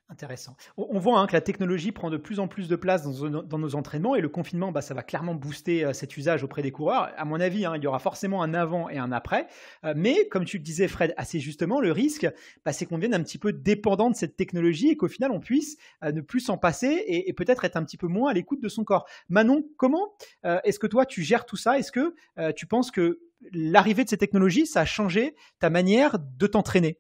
Intéressant. On voit hein, que la technologie prend de plus en plus de place dans, nos entraînements et le confinement, bah, ça va clairement booster euh, cet usage auprès des coureurs. À mon avis, hein, il y aura forcément un avant et un après. Euh, mais comme tu le disais, Fred, assez justement, le risque, bah, c'est qu'on devienne un petit peu dépendant de cette technologie et qu'au final, on puisse euh, ne plus s'en passer et, et peut-être être un petit peu moins à l'écoute de son corps. Manon, comment est-ce que toi, tu gères tout ça Est-ce que tu penses que l'arrivée de ces technologies, ça a changé ta manière de t'entraîner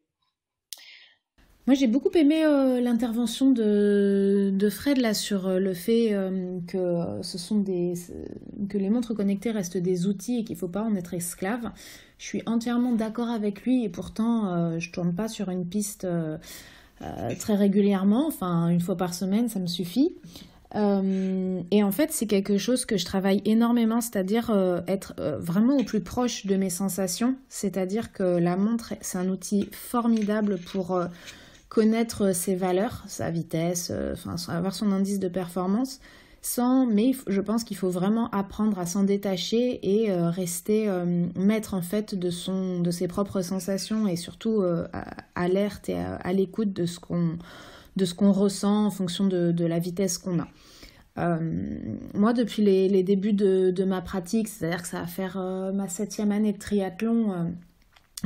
moi, j'ai beaucoup aimé euh, l'intervention de, Fred sur euh, le fait euh, que ce sont que les montres connectées restent des outils et qu'il ne faut pas en être esclave. Je suis entièrement d'accord avec lui et pourtant je ne tourne pas sur une piste très régulièrement, enfin une fois par semaine, ça me suffit. et en fait, c'est quelque chose que je travaille énormément, c'est-à-dire être vraiment au plus proche de mes sensations. C'est-à-dire que la montre, c'est un outil formidable pour connaître euh, ses valeurs, sa vitesse, euh, avoir son indice de performance. Sans, mais je pense qu'il faut vraiment apprendre à s'en détacher et euh, rester maître en fait de, son, de ses propres sensations et surtout alerte et à, l'écoute de ce qu'on de ce qu'on ressent en fonction de, la vitesse qu'on a. moi, depuis les, débuts de, de ma pratique, c'est-à-dire que ça va faire ma septième année de triathlon,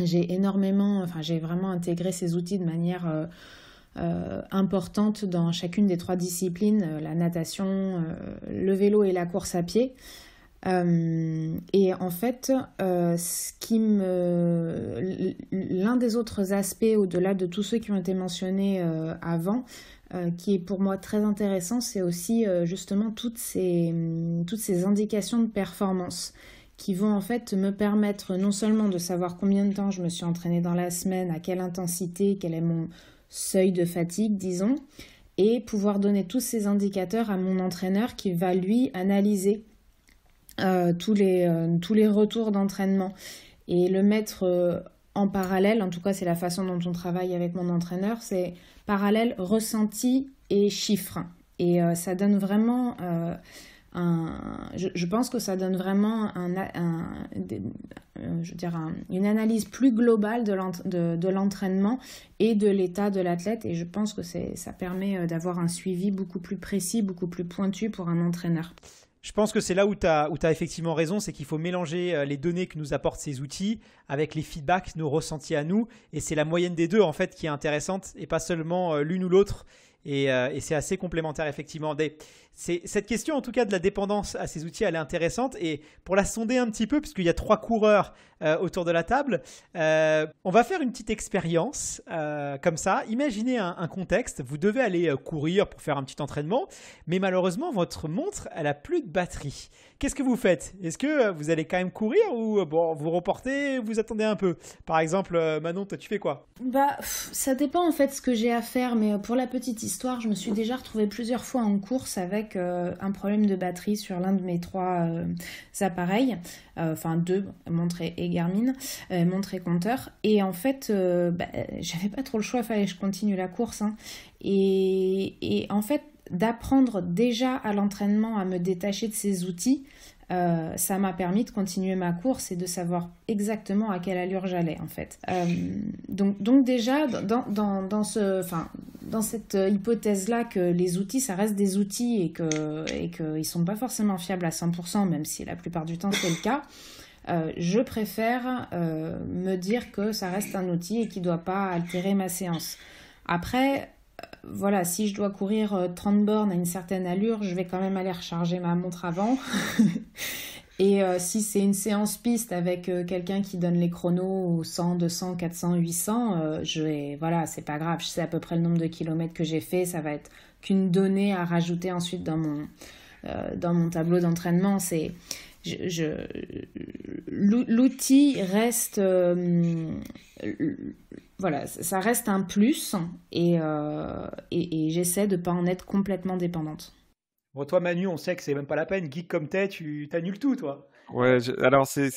j'ai vraiment intégré ces outils de manière euh, euh, importante dans chacune des trois disciplines, euh, la natation, le vélo et la course à pied. et en fait, ce qui l'un des autres aspects au-delà de tous ceux qui ont été mentionnés avant, qui est pour moi très intéressant, c'est aussi justement toutes ces indications de performance qui vont en fait me permettre non seulement de savoir combien de temps je me suis entraînée dans la semaine, à quelle intensité, quel est mon seuil de fatigue, disons, et pouvoir donner tous ces indicateurs à mon entraîneur qui va lui analyser euh, tous, les, euh, tous les retours d'entraînement et le mettre euh, en parallèle, en tout cas c'est la façon dont on travaille avec mon entraîneur, c'est parallèle ressenti et chiffre. Et ça donne vraiment je, pense que ça donne vraiment euh, une analyse plus globale de l'entraînement et de l'état de l'athlète. Et je pense que ça permet euh, d'avoir un suivi beaucoup plus précis, beaucoup plus pointu pour un entraîneur. Je pense que c'est là où tu as, effectivement raison, c'est qu'il faut mélanger euh, les données que nous apportent ces outils avec les feedbacks, nos ressentis à nous. Et c'est la moyenne des deux, en fait, qui est intéressante et pas seulement l'une ou l'autre. Et, et c'est assez complémentaire, effectivement. Des, cette question, en tout cas, de la dépendance à ces outils, elle est intéressante. Et pour la sonder un petit peu, puisqu'il y a trois coureurs euh, autour de la table, euh, on va faire une petite expérience euh, comme ça. Imaginez un, contexte. Vous devez aller courir pour faire un petit entraînement, mais malheureusement, votre montre, elle a plus de batterie. Qu'est-ce que vous faites Est-ce que vous allez quand même courir ou bon, vous reportez, vous attendez un peu Par exemple, Manon, toi, tu fais quoi Bah, ça dépend en fait ce que j'ai à faire. Mais pour la petite histoire, je me suis déjà retrouvé plusieurs fois en course avec euh, un problème de batterie sur l'un de mes trois euh, appareils, euh, enfin deux, montre et Garmin, montre et compteur. Et en fait, bah, j'avais pas trop le choix, fallait que je continue la course. Hein. et en fait, d'apprendre déjà à l'entraînement à me détacher de ces outils, euh, ça m'a permis de continuer ma course et de savoir exactement à quelle allure j'allais en fait. Euh, donc, donc déjà dans, dans, ce, enfin, dans cette hypothèse là que les outils ça reste des outils et qu'ils et sont pas forcément fiables à 100% même si la plupart du temps c'est le cas. Euh, je préfère me dire que ça reste un outil et qui ne doit pas altérer ma séance. Après, voilà, si je dois courir 30 euh, bornes à une certaine allure, je vais quand même aller recharger ma montre avant. Et euh, si c'est une séance piste avec euh, quelqu'un qui donne les chronos 100, 200, 400, 800, je vais, voilà, c'est pas grave, je sais à peu près le nombre de kilomètres que j'ai fait, ça va être qu'une donnée à rajouter ensuite dans mon, dans mon tableau d'entraînement. C'est, l'outil reste, euh, voilà, ça reste un plus et, euh, j'essaie de ne pas en être complètement dépendante. Bon, toi Manu, on sait que c'est même pas la peine, geek comme t'es, tu t'annules tout, toi. Ouais, alors c'est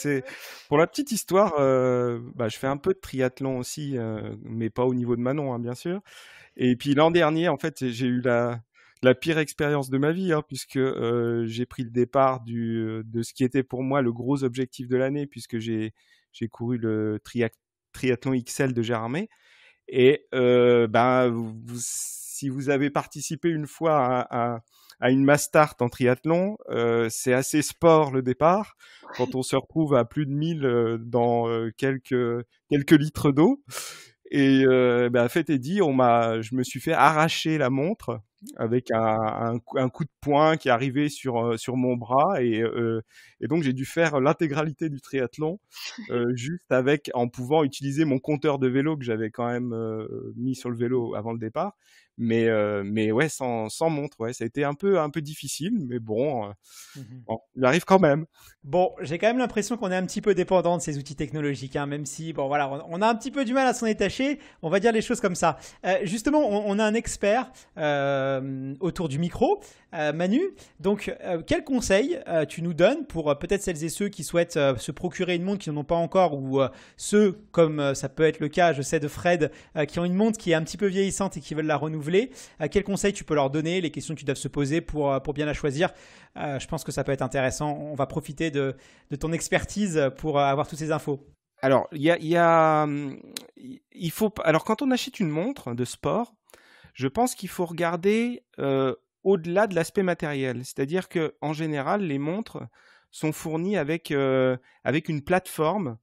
pour la petite histoire, euh, bah, je fais un peu de triathlon aussi, mais pas au niveau de Manon, hein, bien sûr. Et puis l'an dernier, en fait, j'ai eu la la pire expérience de ma vie, hein, puisque euh, j'ai pris le départ du, euh, de ce qui était pour moi le gros objectif de l'année, puisque j'ai couru le triathlon XL de Gérardmer. Et euh, ben, si vous avez participé une fois à, à, une mass en triathlon, euh, c'est assez sport le départ, quand on se retrouve à plus de 1000 euh, dans quelques, quelques litres d'eau. Et euh, ben, fait et dit, on m'a, je me suis fait arracher la montre avec un, coup de poing qui est sur, euh, sur mon bras. Euh, et, donc, j'ai dû faire l'intégralité du triathlon euh, juste avec, en pouvant utiliser mon compteur de vélo que j'avais quand même mis sur le vélo avant le départ, mais, euh, mais ouais, sans, montre, ouais, ça a été un peu, un peu difficile, mais euh, mmh bon, il arrive quand même. Bon, j'ai quand même l'impression qu'on est un petit peu dépendant de ces outils technologiques, hein, même si, bon, voilà, on, a un petit peu du mal à s'en détacher, on va dire les choses comme ça. Euh, justement, on, on, a un expert autour du micro, Manu. Donc, quel conseil tu nous donnes pour peut-être celles et ceux qui souhaitent se procurer une montre qui n'en ont pas encore ou ceux, comme ça peut être le cas, je sais, de Fred, qui ont une montre qui est un petit peu vieillissante et qui veulent la renouveler? à euh, quels conseils tu peux leur donner, les questions tu dois se poser pour, euh, pour bien la choisir euh, Je pense que ça peut être intéressant. On va profiter de, de ton expertise pour avoir toutes ces infos. Alors, il y a, il faut. Alors, quand on achète une montre de sport, je pense qu'il faut regarder au-delà de l'aspect matériel. C'est-à-dire qu'en général, les montres sont fournies avec avec une plateforme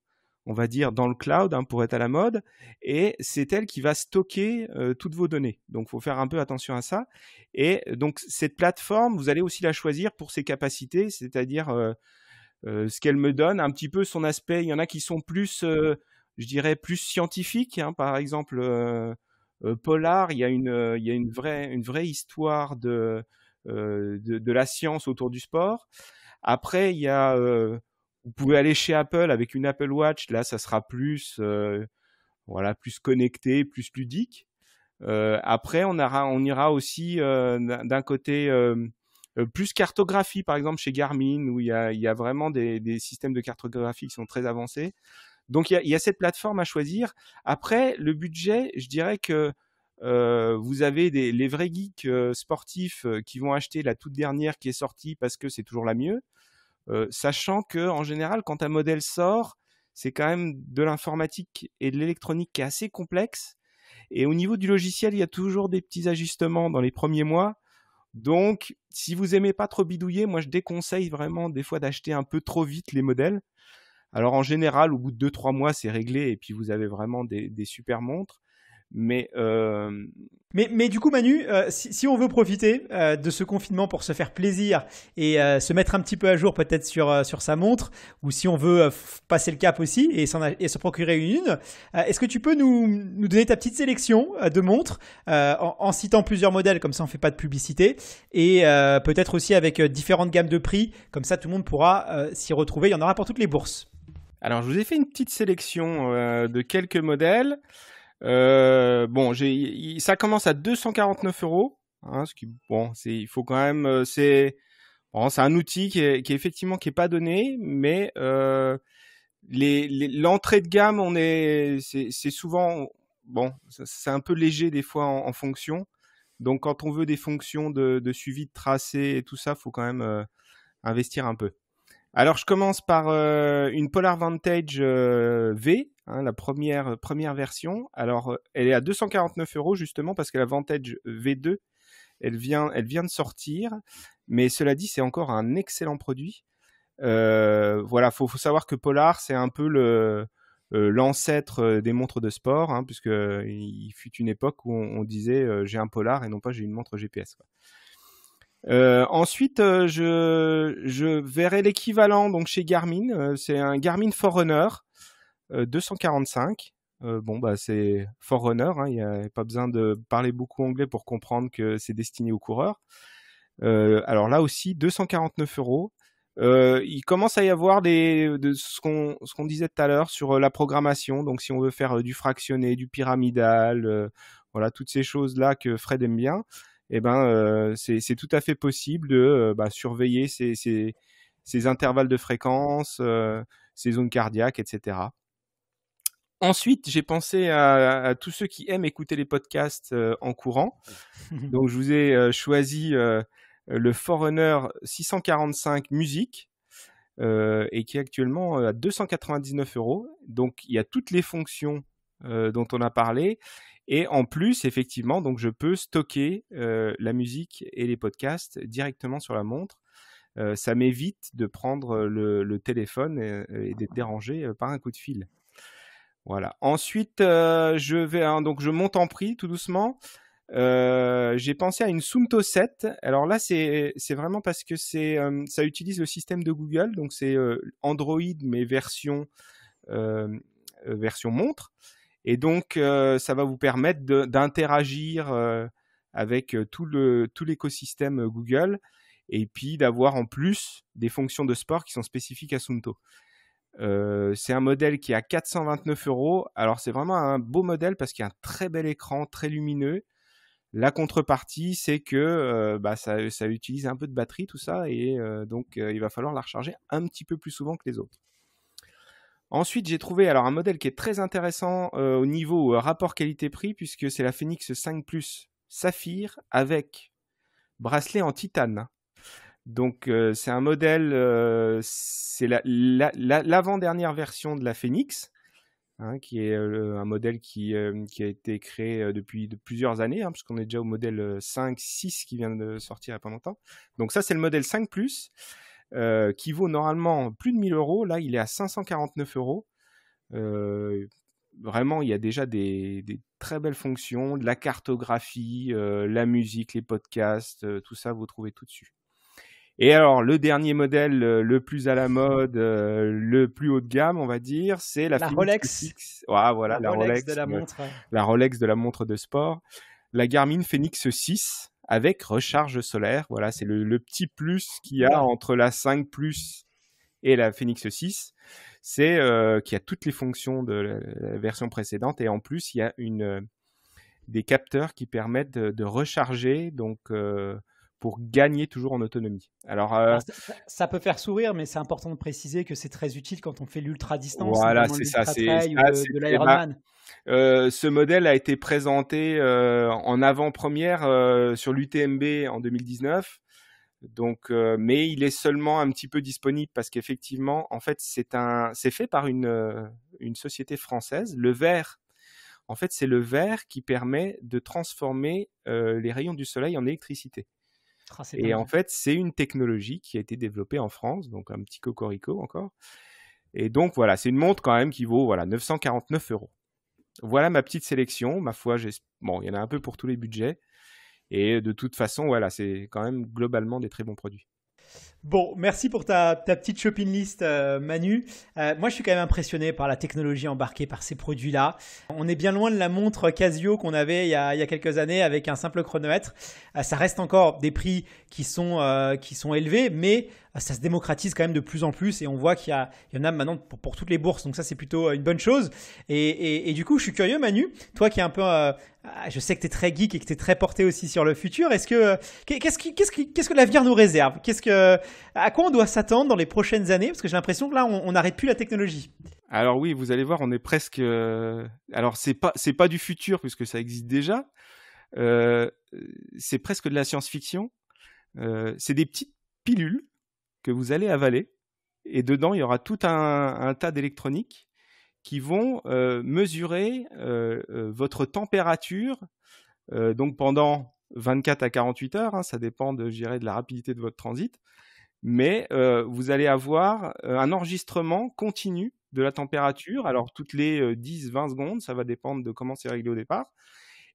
on va dire, dans le cloud hein, pour être à la mode, et c'est elle qui va stocker euh, toutes vos données. Donc, il faut faire un peu attention à ça. Et donc, cette plateforme, vous allez aussi la choisir pour ses capacités, c'est-à-dire euh, euh, ce qu'elle me donne, un petit peu son aspect. Il y en a qui sont plus, je dirais, plus scientifiques, hein. par exemple. Polar, il y a une, il y a une, vraie, une vraie histoire de, de, la science autour du sport. Après, il y a vous pouvez aller chez Apple avec une Apple Watch. Là, ça sera plus, euh, voilà, plus connecté, plus ludique. Euh, après, on, on ira aussi euh, d'un côté plus cartographie, par exemple chez Garmin, où il y a, il vraiment des, systèmes de cartographie qui sont très avancés. Donc il y, a, cette plateforme à choisir. Après, le budget, je dirais que vous avez des, les vrais geeks sportifs qui vont acheter la toute dernière qui est sortie parce que c'est toujours la mieux. Euh, sachant que en général, quand un modèle sort, c'est quand même de l'informatique et de l'électronique qui est assez complexe. Et au niveau du logiciel, il y a toujours des petits ajustements dans les premiers mois. Donc, si vous aimez pas trop bidouiller, moi je déconseille vraiment des fois d'acheter un peu trop vite les modèles. Alors en général, au bout de 2-3 mois, c'est réglé et puis vous avez vraiment des super montres. Mais, euh, mais, mais, du coup, Manu, euh, si, on veut profiter euh, de ce confinement pour se faire plaisir et se mettre un petit peu à jour peut-être sur, sur sa montre, ou si on veut passer le cap aussi et, se procurer une, est-ce que tu peux nous, nous, donner ta petite sélection de montres en, en, citant plusieurs modèles, comme ça on ne fait pas de publicité, et peut-être aussi avec différentes gammes de prix, comme ça tout le monde pourra s'y retrouver, il y en aura pour toutes les bourses. Alors je vous ai fait une petite sélection de quelques modèles. Euh, bon, j'ai, ça commence à 249 euros. Hein, ce qui, bon, c'est, il faut quand même, euh, c'est, c'est un outil qui est, effectivement qui est pas donné, mais euh, les, l'entrée de gamme, on est, c'est, souvent, bon, c'est un peu léger des fois en, fonction. Donc quand on veut des fonctions de, suivi de tracé et tout ça, faut quand même investir un peu. Alors je commence par une Polar Vantage V Hein, la première, première version. Alors, euh, elle est à 249 euros justement parce que la Vantage V2, elle vient, elle vient de sortir. Mais cela dit, c'est encore un excellent produit. Euh, voilà, faut, savoir que Polar, c'est un peu le, euh, l'ancêtre des montres de sport, puisqu'il hein, puisque il fut une époque où on, disait j'ai un polar et non pas j'ai une montre GPS. ensuite, je, je verrai l'équivalent donc chez Garmin. c'est un Garmin Forerunner. 245. Euh, euh, bon, bah, c'est Forerunner. Hein, il n'y a pas besoin de parler beaucoup anglais pour comprendre que c'est destiné aux coureurs. Euh, alors là aussi, 249 euros. il commence à y avoir des, ce qu'on ce qu'on disait tout à l'heure sur la programmation. Donc si on veut faire du fractionné, du pyramidal, voilà toutes ces choses là que Fred aime bien, eh ben c'est tout à fait possible de bah, surveiller ces, intervalles de fréquence, ces zones cardiaques, etc. Ensuite, j'ai pensé à, tous ceux qui aiment écouter les podcasts euh, en courant. Donc, je vous ai euh, choisi euh, le Forerunner 645 Musique, et qui est actuellement à 299 euros. Donc, il y a toutes les fonctions dont on a parlé. Et en plus, effectivement, donc je peux stocker la musique et les podcasts directement sur la montre. ça m'évite de prendre le, téléphone et d'être dérangé par un coup de fil. Voilà. Ensuite, euh, je vais hein, donc je monte en prix tout doucement. Euh, j'ai pensé à une Sumto 7. Alors là, c'est vraiment parce que euh, ça utilise le système de Google, donc c'est Android mais version version montre. Et donc, ça va vous permettre d'interagir avec tout tout l'écosystème Google et puis d'avoir en plus des fonctions de sport qui sont spécifiques à Sumto ». Euh, c'est un modèle qui est à 429 euros. Alors c'est vraiment un beau modèle parce qu'il y a un très bel écran, très lumineux. La contrepartie, c'est que euh, bah, ça, utilise un peu de batterie, tout ça, et euh, donc il va falloir la recharger un petit peu plus souvent que les autres. Ensuite, j'ai trouvé alors un modèle qui est très intéressant au niveau rapport qualité-prix, puisque c'est la Phoenix 5 Plus Saphir avec bracelet en titane. Donc euh, c'est un modèle, euh, c'est l'avant-dernière version de la Phoenix, hein, qui est euh, un modèle qui, a été créé depuis plusieurs années, hein, puisqu'on est déjà au modèle 5, 6 qui vient de sortir il n'y a pas longtemps. Donc ça c'est le modèle 5 qui vaut normalement plus de 1000 euros, là il est à 549 euros. Vraiment, il y a déjà des, très belles fonctions, la cartographie, la musique, les podcasts, tout ça, vous trouvez tout dessus. Et alors, le dernier modèle euh, le plus à la mode, euh, le plus haut de gamme, on va dire, c'est la, Rolex. Ah, voilà, la, Rolex, de la montre. La Rolex de la montre de sport. La Garmin Phoenix 6 avec recharge solaire. Voilà, c'est le, petit plus qu'il y a entre la 5 Plus et la Phoenix 6. C'est euh, qu'il y a toutes les fonctions de la, version précédente et en plus, il y a une, des capteurs qui permettent de, recharger. Donc, pour gagner toujours en autonomie. Alors, euh, ça, peut faire sourire, mais c'est important de préciser que c'est très utile quand on fait l'ultra distance. Voilà, c'est ça, c'est de l'Ironman. Euh, ce modèle a été présenté euh, en avant-première sur l'UTMB en 2019. Donc, mais il est seulement un petit peu disponible parce qu'effectivement, en fait, c'est un, c'est fait par une une société française, le Vert en fait, c'est le verre qui permet de transformer les rayons du soleil en électricité. Ah, et en fait, c'est une technologie qui a été développée en France, donc un petit cocorico encore. Et donc voilà, c'est une montre quand même qui vaut voilà 949 euros. Voilà ma petite sélection. Ma foi, bon, il y en a un peu pour tous les budgets. Et de toute façon, voilà, c'est quand même globalement des très bons produits. Bon, merci pour ta, ta petite shopping list, euh, Manu. Euh, moi, je suis quand même impressionné par la technologie embarquée par ces produits-là. On est bien loin de la montre Casio qu'on avait il y, a, il y, a, quelques années avec un simple chronomètre. Euh, ça reste encore des prix qui sont, qui sont élevés, mais ça se démocratise quand même de plus en plus et on voit qu'il y, en a maintenant pour, toutes les bourses. Donc ça, c'est plutôt une bonne chose. Et, du coup, je suis curieux, Manu, toi qui es un peu... Ah, je sais que tu es très geek et que tu es très porté aussi sur le futur. Est-ce que, qu'est-ce, que, qu'est-ce que l'avenir nous réserve qu'est-ce que, à quoi on doit s'attendre dans les prochaines années Parce que j'ai l'impression que là, on n'arrête plus la technologie. Alors oui, vous allez voir, on est presque. Euh, alors c'est pas c'est pas du futur puisque ça existe déjà. Euh, c'est presque de la science-fiction. Euh, c'est des petites pilules que vous allez avaler et dedans il y aura tout un, tas d'électroniques qui vont mesurer votre température. donc pendant 24 à 48 heures, hein, ça dépend de, de la rapidité de votre transit mais euh, vous allez avoir euh, un enregistrement continu de la température, alors toutes les 10-20 euh, secondes, ça va dépendre de comment c'est réglé au départ,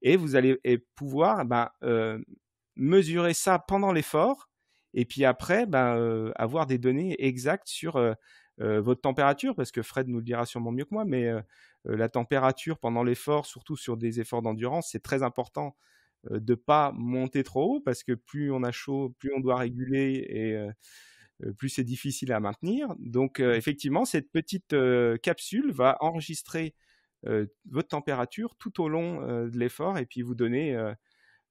et vous allez pouvoir ben, mesurer ça pendant l'effort, et puis après ben, avoir des données exactes sur... votre température, parce que Fred nous le dira sûrement mieux que moi, mais la température pendant l'effort, surtout sur des efforts d'endurance, c'est très important euh, de pas monter trop haut parce que plus on a chaud, plus on doit réguler et euh, euh, plus c'est difficile à maintenir. Donc effectivement, cette petite capsule va enregistrer votre température tout au long de l'effort et puis vous donner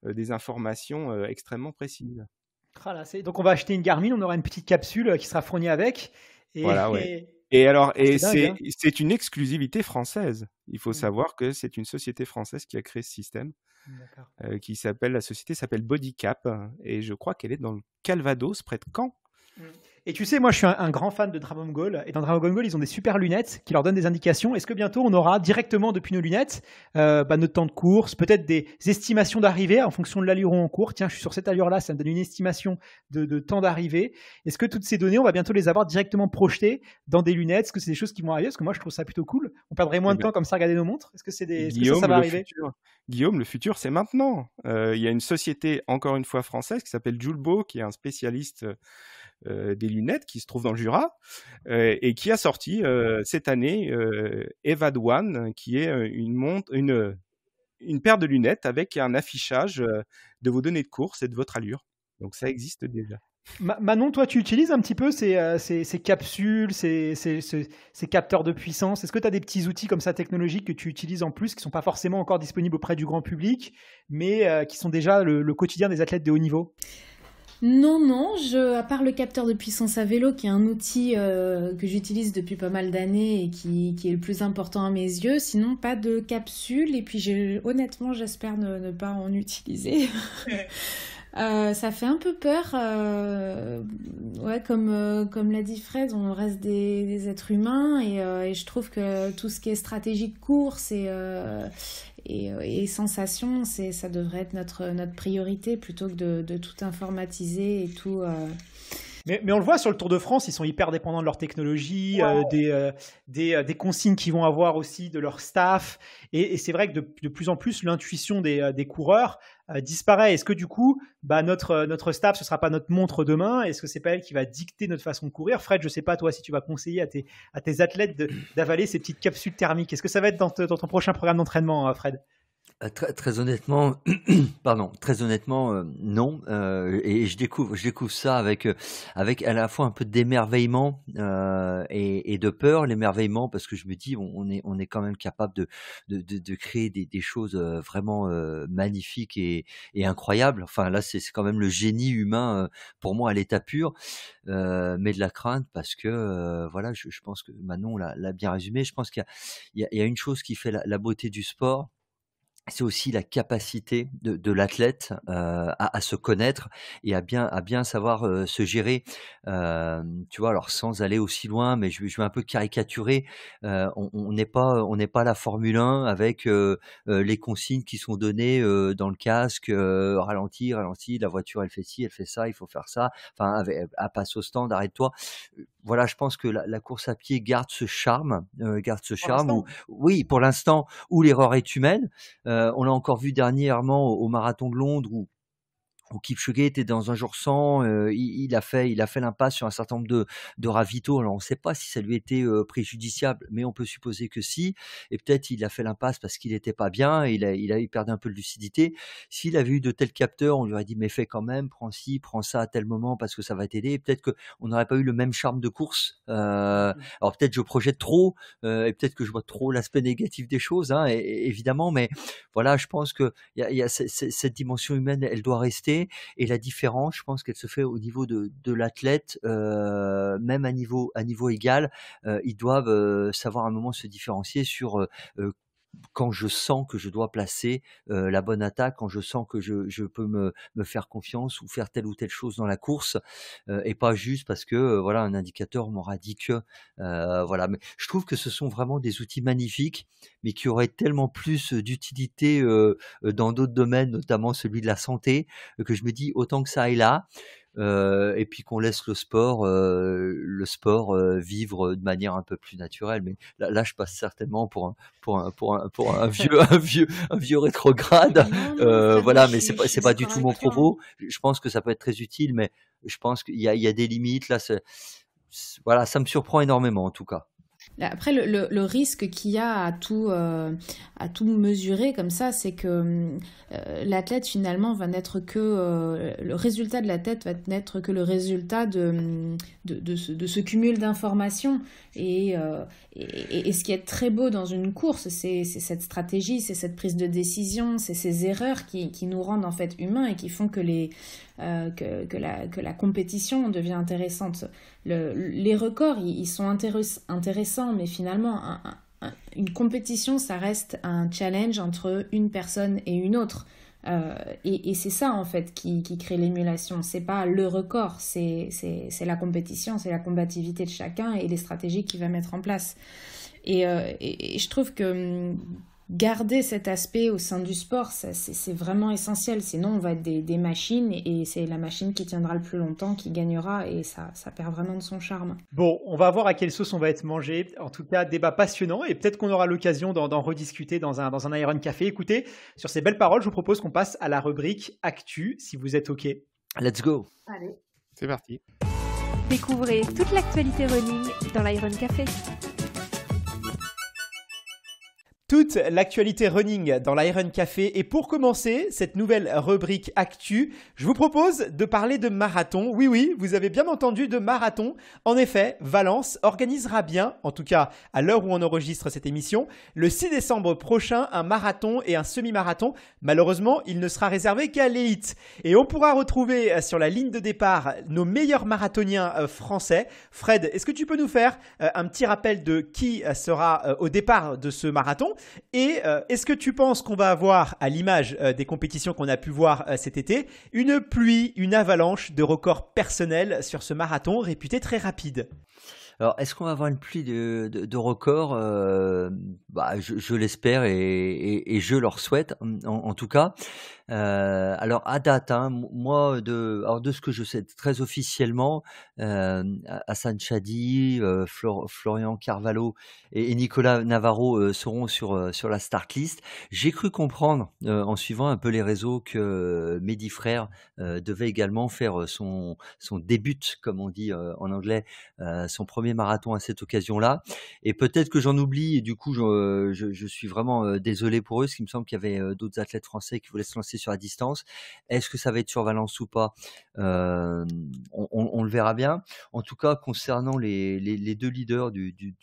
des informations extrêmement précises. donc on va acheter une Garmin, on aura une petite capsule qui sera fournie avec. voilà, Et ah, alors, et hein. c'est une exclusivité française. Il faut mmh. savoir que c'est une société française qui a créé ce système, euh, qui s'appelle la société s'appelle Bodycap, et je crois qu'elle est dans le Calvados, près de Caen. Mmh. Et tu sais, moi, je suis un, grand fan de Dragon Ball. Et dans Dragon Ball, ils ont des super lunettes qui leur donnent des indications. Est-ce que bientôt, on aura directement depuis nos lunettes euh, bah, notre temps de course, peut-être des estimations d'arrivée en fonction de l'allure en cours Tiens, je suis sur cette allure-là, ça me donne une estimation de, temps d'arrivée. Est-ce que toutes ces données, on va bientôt les avoir directement projetées dans des lunettes Est-ce que c'est des choses qui vont arriver Parce que moi, je trouve ça plutôt cool. On perdrait moins eh de ben temps comme ça à regarder nos montres. Est-ce que c'est des... ça, va arriver Guillaume, le futur, c'est maintenant. Euh, il y a une société, encore une fois française, qui s'appelle Julbo, qui est un spécialiste. Euh, euh, des lunettes qui se trouvent dans le Jura euh, et qui a sorti euh, cette année Evad qui est une paire de lunettes avec un affichage de vos données de course et de votre allure. Donc ça existe déjà. Manon, toi, tu utilises un petit peu ces, capsules, ces, capteurs de puissance. Est-ce que tu as des petits outils comme ça technologiques que tu utilises en plus, qui ne sont pas forcément encore disponibles auprès du grand public, mais qui sont déjà le quotidien des athlètes de haut niveau non, non, je, à part le capteur de puissance à vélo, qui est un outil euh, que j'utilise depuis pas mal d'années et qui, qui, est le plus important à mes yeux, sinon pas de capsule. Et puis honnêtement, j'espère ne, pas en utiliser. Euh, ça fait un peu peur. Euh, ouais, comme, euh, comme l'a dit Fred, on reste des, êtres humains et, je trouve que tout ce qui est stratégie de course et, et, sensation, ça devrait être notre, notre priorité plutôt que de, tout informatiser et tout. Mais, mais, on le voit sur le Tour de France, ils sont hyper dépendants de leur technologie, des, des, consignes qu'ils vont avoir aussi de leur staff. Et, c'est vrai que de, de plus en plus, l'intuition des, des, coureurs euh, disparaît. Est-ce que du coup, bah, notre, euh, notre staff, ce sera pas notre montre demain Est-ce que c'est pas elle qui va dicter notre façon de courir Fred, je sais pas toi si tu vas conseiller à tes, athlètes d'avaler ces petites capsules thermiques. Est-ce que ça va être dans, dans ton prochain programme d'entraînement, euh, Fred euh, très, très, honnêtement, pardon, très honnêtement, euh, non. Euh, et je découvre, je découvre ça avec, avec à la fois un peu d'émerveillement euh, et, et, de peur, l'émerveillement parce que je me dis, on, est, on est quand même capable de, de, de, créer des, des, choses vraiment magnifiques et, et, incroyables. Enfin, là, c'est quand même le génie humain pour moi à l'état pur, mais de la crainte parce que, voilà, je, je, pense que Manon l'a bien résumé. Je pense qu'il y, il y, a une chose qui fait la beauté du sport c'est aussi la capacité de, l'athlète euh, à, se connaître et à bien, à bien savoir euh, se gérer. Euh, tu vois, alors sans aller aussi loin, mais je, vais un peu caricaturer. on n'est pas, on n'est pas la Formule 1 avec les consignes qui sont données dans le casque, ralentir ralenti, la voiture elle fait ci, elle fait ça, il faut faire ça. Enfin, à passe au stand, arrête-toi. Voilà, je pense que la, course à pied garde ce charme, garde ce charme. oui, pour l'instant, où l'erreur est humaine. Euh, on l'a encore vu dernièrement au, Marathon de Londres où où Kipchoge était dans un jour sans, euh, il, a fait, il a fait l'impasse sur un certain nombre de, de ravitaux. Alors on ne sait pas si ça lui était euh, préjudiciable, mais on peut supposer que si. Et peut-être il a fait l'impasse parce qu'il n'était pas bien, il a, il a perdu un peu de lucidité. S'il avait eu de tels capteurs, on lui aurait dit mais fais quand même, prends ci, prends ça à tel moment parce que ça va t'aider. Peut-être qu'on n'aurait pas eu le même charme de course. Euh, mmh. alors peut-être je projette trop, et peut-être que je vois trop l'aspect négatif des choses, hein, évidemment. Mais voilà, je pense que y a cette dimension humaine, elle doit rester. Et la différence, je pense qu'elle se fait au niveau de, l'athlète, euh, même à niveau, égal. Euh, ils doivent euh, savoir à un moment se différencier sur quand je sens que je dois placer la bonne attaque, quand je sens que je, peux me, faire confiance ou faire telle ou telle chose dans la course, et pas juste parce que voilà un indicateur m'aura dit que voilà. Mais je trouve que ce sont vraiment des outils magnifiques, mais qui auraient tellement plus d'utilité dans d'autres domaines, notamment celui de la santé, que je me dis autant que ça est là euh, et puis qu'on laisse le sport, euh, le sport euh, vivre de manière un peu plus naturelle. Mais là, là je passe certainement pour un, pour un, pour pour un vieux, un vieux, un vieux rétrograde. Euh, voilà, mais c'est pas, c'est pas du tout mon hein. propos. Je pense que ça peut être très utile, mais je pense qu'il y a, il y a des limites là. C'est, voilà, ça me surprend énormément en tout cas. Après, le, le, risque qu'il y a à tout, euh, à tout mesurer comme ça, c'est que euh, l'athlète finalement va n'être que euh, le résultat de la tête va n'être que le résultat de, de, de, ce, cumul d'informations. Et, et, et, ce qui est très beau dans une course, c'est cette stratégie, c'est cette prise de décision, c'est ces erreurs qui, qui, nous rendent en fait humains et qui font que les, euh, que, que, la, que, la, compétition devient intéressante. les records, ils, sont intéressants, mais finalement, une compétition, ça reste un challenge entre une personne et une autre. Euh, et, c'est ça en fait qui, qui crée l'émulation. C'est pas le record, c'est la compétition, c'est la combativité de chacun et les stratégies qu'il va mettre en place. et, euh, je trouve que hum, garder cet aspect au sein du sport, c'est vraiment essentiel. Sinon, on va être des, machines et c'est la machine qui tiendra le plus longtemps qui gagnera et ça, ça perd vraiment de son charme. Bon, on va voir à quelle sauce on va être mangé. En tout cas, débat passionnant et peut-être qu'on aura l'occasion d'en rediscuter dans un, dans un Iron Café. Écoutez, sur ces belles paroles, je vous propose qu'on passe à la rubrique Actu, si vous êtes OK. Let's go. Allez. C'est parti. Découvrez toute l'actualité running dans l'Iron Café toute l'actualité running dans l'Iron Café. Et pour commencer cette nouvelle rubrique Actu, je vous propose de parler de marathon. Oui, oui, vous avez bien entendu de marathon. En effet, Valence organisera bien, en tout cas à l'heure où on enregistre cette émission, le 6 décembre prochain, un marathon et un semi-marathon. Malheureusement, il ne sera réservé qu'à l'élite. Et on pourra retrouver euh, sur la ligne de départ nos meilleurs marathoniens euh, français. Fred, est-ce que tu peux nous faire euh, un petit rappel de qui sera au départ de ce marathon et euh, est-ce que tu penses qu'on va avoir, à l'image euh, des compétitions qu'on a pu voir euh, cet été, une pluie, une avalanche de records personnels sur ce marathon réputé très rapide alors, est-ce qu'on va avoir une pluie de, records bah, Je, l'espère et, je leur souhaite, en tout cas. Euh, alors à date, hein, moi de, alors de ce que je sais très officiellement, euh, Hassan Chadi, euh, Florian Carvalho et, Nicolas Navarro euh, seront sur sur la start list. J'ai cru comprendre en suivant un peu les réseaux que Mehdi Frère devait également faire son son début, comme on dit en anglais, son premier marathon à cette occasion-là. Et peut-être que j'en oublie et du coup je, je suis vraiment désolé pour eux, parce qu'il me semble qu'il y avait d'autres athlètes français qui voulaient se lancer sur la distance. Est-ce que ça va être sur Valence ou pas euh, on, le verra bien. En tout cas, concernant les, deux leaders du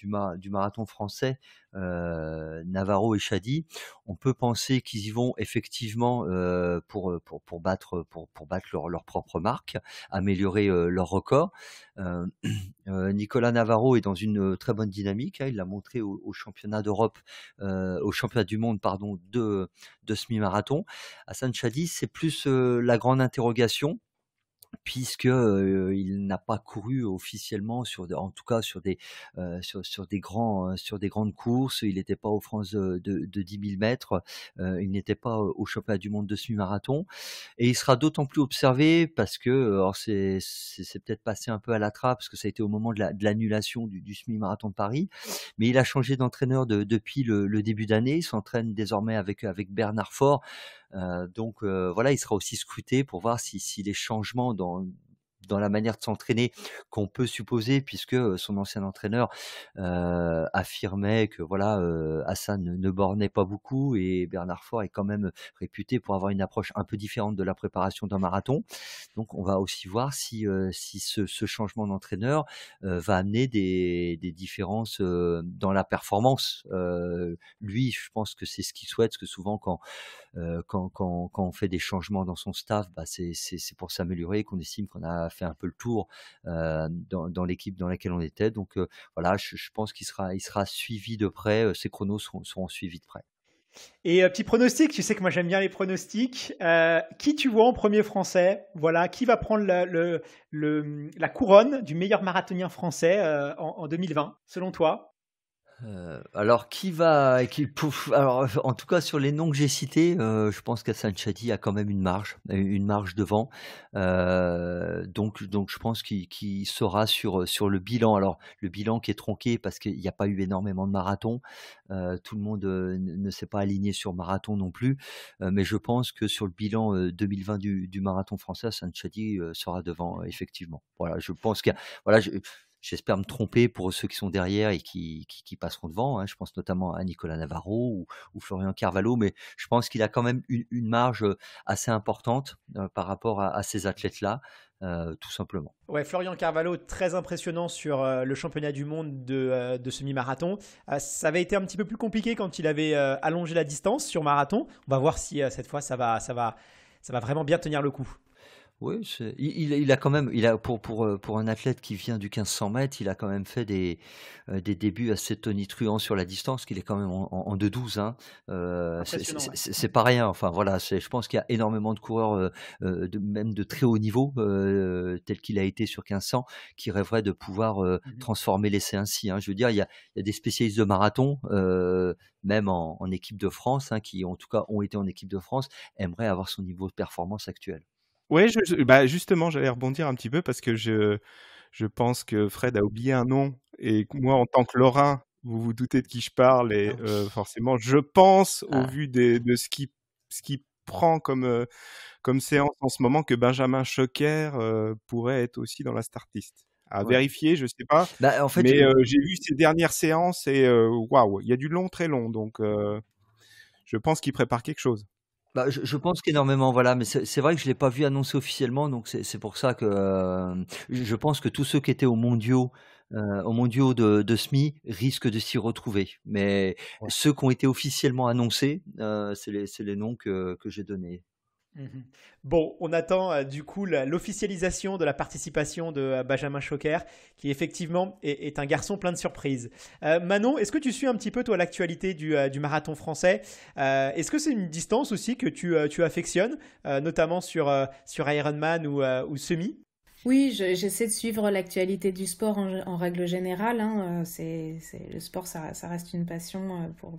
marathon français, euh, Navarro et Shadi, on peut penser qu'ils y vont effectivement euh, euh, pour, battre, leur, propre marque, améliorer leur record. Nicolas Navarro est dans une très bonne dynamique, hein. il l'a montré au, championnat d'Europe, au championnat du monde pardon, de, de semi-marathon. Hassan Shadi, c'est plus la grande interrogation puisque il n'a pas couru officiellement sur en tout cas sur des sur, des grands sur des grandes courses il n'était pas aux France de, de, 10 000 mètres il n'était pas au championnat du monde de semi-marathon et il sera d'autant plus observé parce que c'est c'est peut-être passé un peu à la trappe parce que ça a été au moment de l'annulation du, du semi-marathon de Paris mais il a changé d'entraîneur depuis le, début d'année il s'entraîne désormais avec avec Bernard Faure euh, donc euh, voilà, il sera aussi scruté pour voir si, si les changements dans dans la manière de s'entraîner qu'on peut supposer puisque son ancien entraîneur affirmait que voilà euh, Hassan ne, bornait pas beaucoup et Bernard Faure est quand même réputé pour avoir une approche un peu différente de la préparation d'un marathon donc on va aussi voir si si ce, changement d'entraîneur va amener des, des différences dans la performance lui je pense que c'est ce qu'il souhaite parce que souvent quand quand, quand, on fait des changements dans son staff bah c'est c'est pour s'améliorer qu'on estime qu'on a fait un peu le tour dans, l'équipe dans laquelle on était. Donc voilà, je, pense qu'il sera, il sera suivi de près. Ses chronos seront, suivis de près. Et petit pronostic, tu sais que moi j'aime bien les pronostics. qui tu vois en premier français Voilà, qui va prendre la, couronne du meilleur marathonien français en, 2020, selon toi euh, alors, qui va. Qui, pouf, alors, en tout cas, sur les noms que j'ai cités, euh, je pense qu'Hassan Chadi a quand même une marge, une marge devant. Euh, donc, donc, je pense qu'il sera sur, sur le bilan. Alors, le bilan qui est tronqué parce qu'il n'y a pas eu énormément de marathons. tout le monde ne s'est pas aligné sur marathon non plus. mais je pense que sur le bilan 2020 du, du marathon français, Hassan Chadi sera devant, effectivement. Voilà, je pense qu'il Voilà, je, j'espère me tromper pour ceux qui sont derrière et qui, passeront devant. Hein. Je pense notamment à Nicolas Navarro ou, Florian Carvalho, mais je pense qu'il a quand même une, marge euh, assez importante euh, par rapport à, ces athlètes-là. Euh, tout simplement. Ouais, Florian Carvalho, très impressionnant sur le championnat du monde de, semi-marathon. ça avait été un petit peu plus compliqué quand il avait allongé la distance sur marathon. On va voir si cette fois ça va vraiment bien tenir le coup. Oui, il, a quand même, euh, pour, un athlète qui vient du 1500 mètres, il a quand même fait euh, des, débuts assez tonitruants sur la distance, qu'il est quand même en, en 2-12. Hein. Euh, c'est pas rien. Enfin voilà, je pense qu'il y a énormément de coureurs, même de très haut niveau, tel qu'il a été sur 1500, qui rêveraient de pouvoir mmh transformer l'essai ainsi. Hein. Je veux dire, il y, a, des spécialistes de marathon, même en, équipe de France, hein, qui en tout cas ont été en équipe de France, aimeraient avoir son niveau de performance actuel. Oui, bah, justement, j'allais rebondir un petit peu parce que je, je pense que Fred a oublié un nom. Et moi, en tant que Lorrain, vous vous doutez de qui je parle. Et ah euh, forcément, je pense, au ah. vu des, de ce qui, ce qui prend comme, euh, comme séance en ce moment, que Benjamin Schocker euh, pourrait être aussi dans la startiste à vérifier, je sais pas. Bah, en fait, mais j'ai vu ces dernières séances et waouh, il y a du long très long, donc je pense qu'il prépare quelque chose. Bah, je, pense qu'énormément, voilà, mais c'est vrai que je l'ai pas vu annoncé officiellement, donc c'est pour ça que euh, je pense que tous ceux qui étaient au mondiaux, euh, aux mondiaux de, SMI risquent de s'y retrouver. Mais ceux qui ont été officiellement annoncés, euh, c'est les, noms que j'ai donnés. Mhm. Bon, on attend euh, du coup l'officialisation de la participation de euh, Benjamin Choquer, qui effectivement est, un garçon plein de surprises. Euh, Manon, est-ce que tu suis un petit peu toi l'actualité du, marathon français Est-ce que c'est une distance aussi que tu, affectionnes, notamment sur, Ironman ou, ou Semi oui, j'essaie de suivre l'actualité du sport en, règle générale. Hein. Euh, c'est, le sport, ça, reste une passion euh, pour,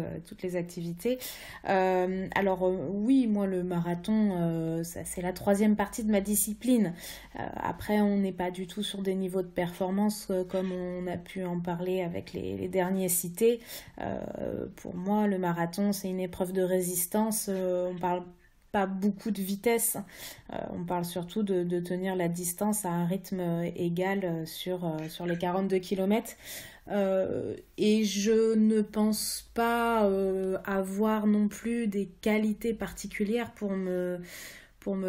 euh, toutes les activités. alors oui, moi, le marathon, c'est la troisième partie de ma discipline. après, on n'est pas du tout sur des niveaux de performance comme on a pu en parler avec les, derniers cités. pour moi, le marathon, c'est une épreuve de résistance. on parle pas beaucoup de vitesse. Euh, on parle surtout de, tenir la distance à un rythme euh, égal euh, sur, sur les 42 km. et je ne pense pas avoir non plus des qualités particulières pour me,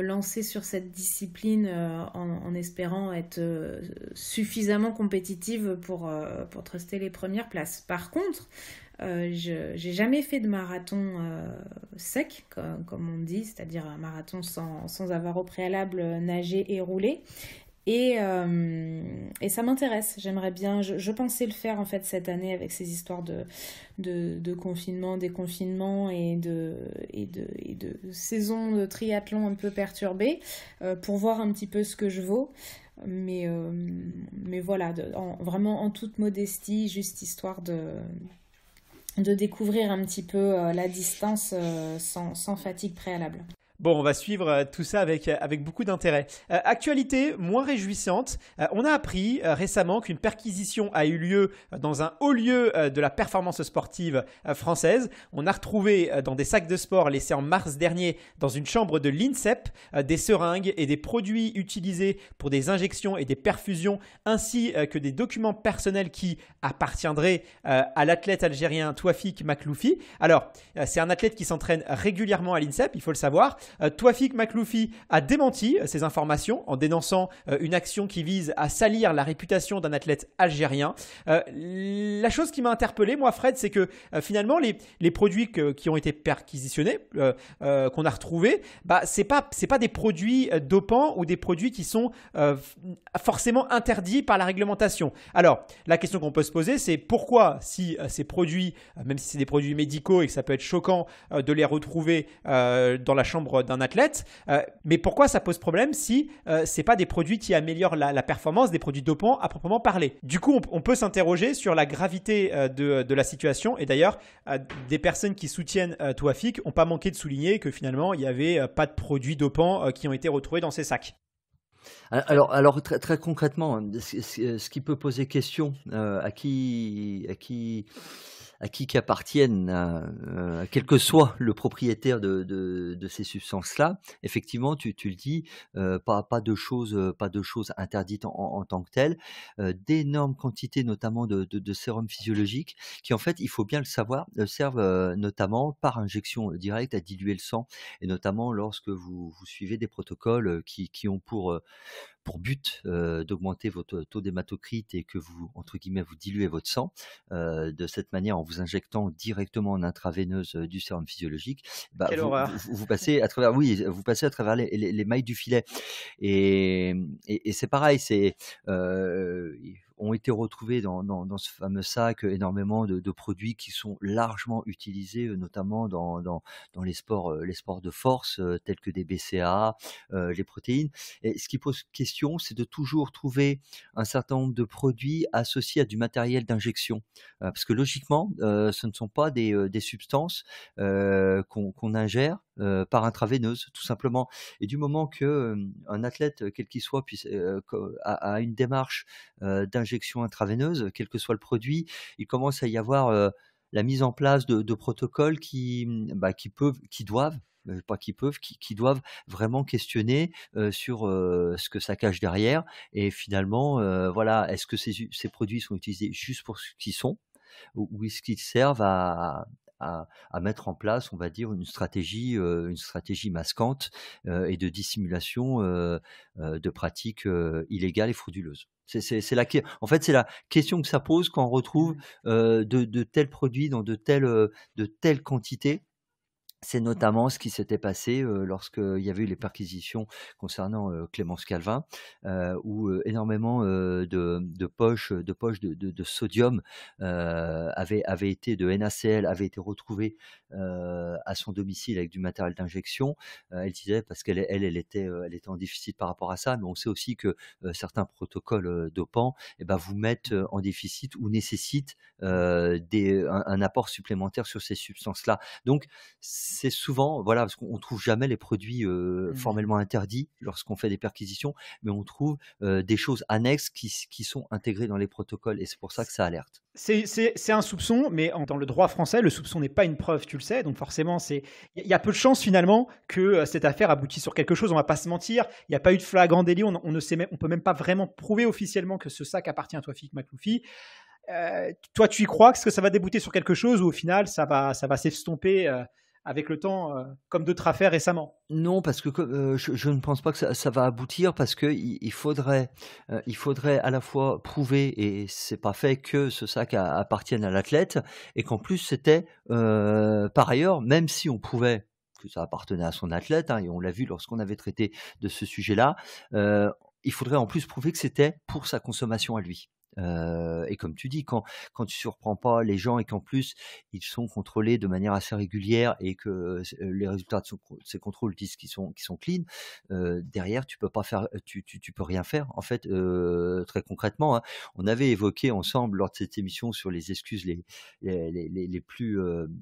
lancer sur cette discipline en, espérant être suffisamment compétitive pour, pour truster les premières places. Par contre, euh, je j'ai jamais fait de marathon euh, sec, comme, on dit, c'est-à-dire un marathon sans, avoir au préalable euh, nagé et roulé. Et, ça m'intéresse, j'aimerais bien, je, pensais le faire en fait cette année avec ces histoires de, confinement, déconfinement et de, et, de, saison de triathlon un peu perturbée pour voir un petit peu ce que je vaux mais, voilà, vraiment en toute modestie, juste histoire de, de découvrir un petit peu euh, la distance euh, sans, sans, fatigue préalable. Bon, on va suivre euh, tout ça avec, euh, beaucoup d'intérêt. Euh, actualité moins réjouissante, on a appris récemment qu'une perquisition a eu lieu dans un haut lieu de la performance sportive française. On a retrouvé dans des sacs de sport laissés en mars dernier dans une chambre de l'INSEP des seringues et des produits utilisés pour des injections et des perfusions, ainsi que des documents personnels qui appartiendraient à l'athlète algérien Touafik Makloufi. Alors, c'est un athlète qui s'entraîne régulièrement à l'INSEP, il faut le savoir. Euh, Twafik Makloufi a démenti euh, ces informations en dénonçant euh, une action qui vise à salir la réputation d'un athlète algérien. la chose qui m'a interpellé, moi Fred, c'est que finalement les, produits qui ont été perquisitionnés, qu'on a retrouvés, bah, c'est pas c'est pas des produits dopants ou des produits qui sont forcément interdits par la réglementation. Alors la question qu'on peut se poser, c'est pourquoi si ces produits, même si c'est des produits médicaux et que ça peut être choquant de les retrouver dans la chambre d'un athlète. Euh, mais pourquoi ça pose problème si ce euh, c'est pas des produits qui améliorent la, performance, des produits dopants à proprement parler Du coup, on, peut s'interroger sur la gravité euh, de, la situation. Et d'ailleurs, des personnes qui soutiennent Toafic n'ont pas manqué de souligner que finalement, il n'y avait pas de produits dopants qui ont été retrouvés dans ces sacs. Alors, alors très, concrètement, ce, qui peut poser question à qui à qui qu'appartiennent, hein, euh, quel que soit le propriétaire de, ces substances-là, effectivement, tu, le dis, euh, pas, de choses, euh, pas de choses interdites en, tant que telles, euh, d'énormes quantités notamment de, de, sérum physiologique qui, en fait, il faut bien le savoir, servent notamment par injection directe à diluer le sang, et notamment lorsque vous, suivez des protocoles qui ont pour, pour but euh, d'augmenter votre taux d'hématocrite et que vous, entre guillemets, vous diluez votre sang. Euh, de cette manière, en vous injectant directement en intraveineuse euh, du sérum physiologique, bah, vous, passez à travers, oui, vous passez à travers les, mailles du filet. Et, et, c'est pareil, c'est, ont été retrouvés dans, dans, ce fameux sac euh, énormément de, produits qui sont largement utilisés, euh, notamment dans, dans les, sports, euh, les, sports, de force, tels que des BCA, les protéines. Et ce qui pose question, c'est de toujours trouver un certain nombre de produits associés à du matériel d'injection. parce que logiquement, ce ne sont pas des, des substances qu'on ingère par intraveineuse, tout simplement. Et du moment qu'un athlète, quel qu'il soit, puisse, a, a, une démarche d'injection, injection intraveineuse, quel que soit le produit, il commence à y avoir euh, la mise en place de, protocoles qui, mm, bah, qui peuvent, qui doivent euh, pas peuvent, qui, doivent vraiment questionner euh, sur ce que ça cache derrière. Et finalement, voilà, est-ce que ces, produits sont utilisés juste pour ce qu'ils sont ou, est-ce qu'ils servent à, à, mettre en place, on va dire, une stratégie, une stratégie masquante et de dissimulation de pratiques illégales et frauduleuses c'est la en fait c'est la question que ça pose quand on retrouve mmh. euh, de, de, tels produits dans de telles euh, de telles quantités c'est mmh. notamment ce qui s'était passé lorsque lorsqu'il y avait eu les perquisitions concernant Clémence Calvin, où énormément de, poches, de, sodium avaient, été, de NaCl avaient été retrouvées à son domicile avec du matériel d'injection. elle disait parce qu'elle elle, était, elle était en déficit par rapport à ça, mais on sait aussi que certains protocoles dopants eh ben, vous mettent en déficit ou nécessitent un, un, apport supplémentaire sur ces substances-là. Donc, c'est souvent, voilà, parce qu'on trouve jamais les produits mmh. formellement interdits lorsqu'on fait des perquisitions, mais on trouve des choses annexes qui, sont intégrées dans les protocoles et c'est pour ça que ça alerte. C'est un soupçon, mais dans le droit français, le soupçon n'est pas une preuve, tu le sais, donc forcément, il y a peu de chances finalement que cette affaire aboutisse sur quelque chose, on va pas se mentir, il n'y a pas eu de flagrant délit, on, ne sait on peut même pas vraiment prouver officiellement que ce sac appartient à toi, Fic Euh, toi, tu y crois que ça va débouter sur quelque chose ou au final, ça va, s'estomper avec le temps, euh, comme d'autres affaires récemment. Non, parce que euh, je, ne pense pas que ça, va aboutir, parce qu'il il faudrait, euh, faudrait à la fois prouver, et n'est pas fait, que ce sac appartienne à l'athlète, et qu'en plus c'était, par ailleurs, même si on prouvait que ça appartenait à son athlète, hein, et on l'a vu lorsqu'on avait traité de ce sujet-là, il faudrait en plus prouver que c'était pour sa consommation à lui. Euh, et comme tu dis, quand, quand tu surprends pas les gens et qu'en plus ils sont contrôlés de manière assez régulière et que euh, euh, les résultats de ces contrôles disent qu'ils sont, qu'ils sont clean, derrière tu peux pas faire, tu, tu, peux rien faire en fait très concrètement. Hein. On avait évoqué ensemble lors de cette émission sur les excuses les, les, les, les plus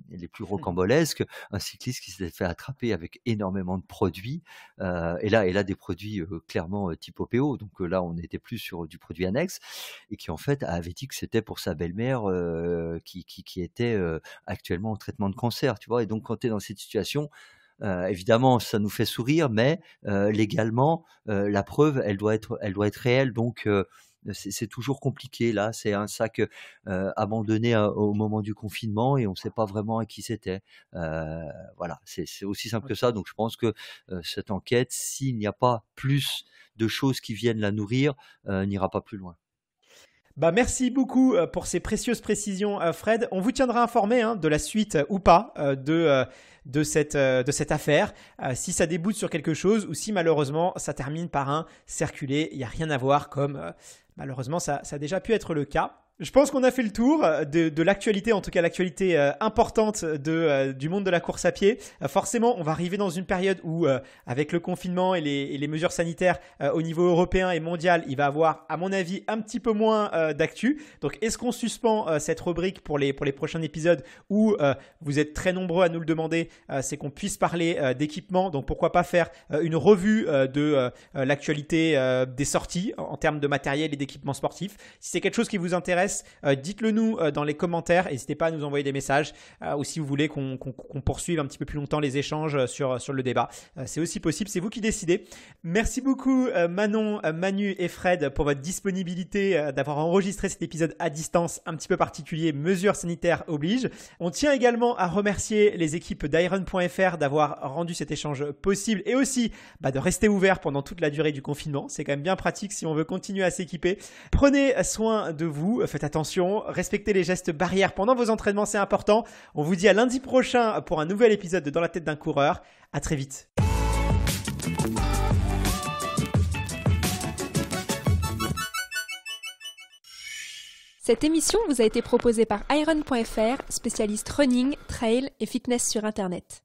les plus mmh. rocambolesques, un cycliste qui s'était fait attraper avec énormément de produits et là et là des produits clairement type OPO, donc là on était plus sur du produit annexe et qui en fait avait dit que c'était pour sa belle-mère euh, qui, était euh, actuellement en traitement de cancer, tu vois. Et donc quand tu es dans cette situation, euh, évidemment, ça nous fait sourire, mais légalement, la preuve, doit être, elle doit être réelle. Donc, c'est toujours compliqué. Là, c'est un sac abandonné au moment du confinement et on ne sait pas vraiment à qui c'était. voilà, c'est aussi simple que ça. Donc, je pense que cette enquête, s'il n'y a pas plus de choses qui viennent la nourrir, n'ira pas plus loin. Bah merci beaucoup euh, pour ces précieuses précisions, euh, Fred. On vous tiendra informé hein, de la suite euh, ou pas de, de, cette, de cette affaire, si ça déboute sur quelque chose ou si malheureusement ça termine par un circulé, il n'y a rien à voir comme malheureusement ça, ça a déjà pu être le cas. Je pense qu'on a fait le tour euh, de, l'actualité, en tout cas l'actualité euh, importante euh, du monde de la course à pied. forcément, on va arriver dans une période où, avec le confinement et les, mesures sanitaires au niveau européen et mondial, il va avoir, à mon avis, un petit peu moins d'actu. Donc, est-ce qu'on suspend cette rubrique pour les, prochains épisodes où vous êtes très nombreux à nous le demander C'est qu'on puisse parler d'équipement. Donc, pourquoi pas faire une revue de l'actualité des sorties en, en termes de matériel et d'équipement sportif Si c'est quelque chose qui vous intéresse, euh, dites-le nous euh, dans les commentaires. N'hésitez pas à nous envoyer des messages euh, ou si vous voulez qu'on poursuive un petit peu plus longtemps les échanges sur, le débat. c'est aussi possible, c'est vous qui décidez. Merci beaucoup Manon, Manu et Fred pour votre disponibilité d'avoir enregistré cet épisode à distance un petit peu particulier, mesures sanitaires obligent. On tient également à remercier les équipes d'iron.fr d'avoir rendu cet échange possible et aussi bah, de rester ouvert pendant toute la durée du confinement. C'est quand même bien pratique si on veut continuer à s'équiper. Prenez soin de vous, attention, respectez les gestes barrières pendant vos entraînements, c'est important. On vous dit à lundi prochain pour un nouvel épisode de Dans la tête d'un coureur. À très vite. Cette émission vous a été proposée par iron.fr, spécialiste running, trail et fitness sur Internet.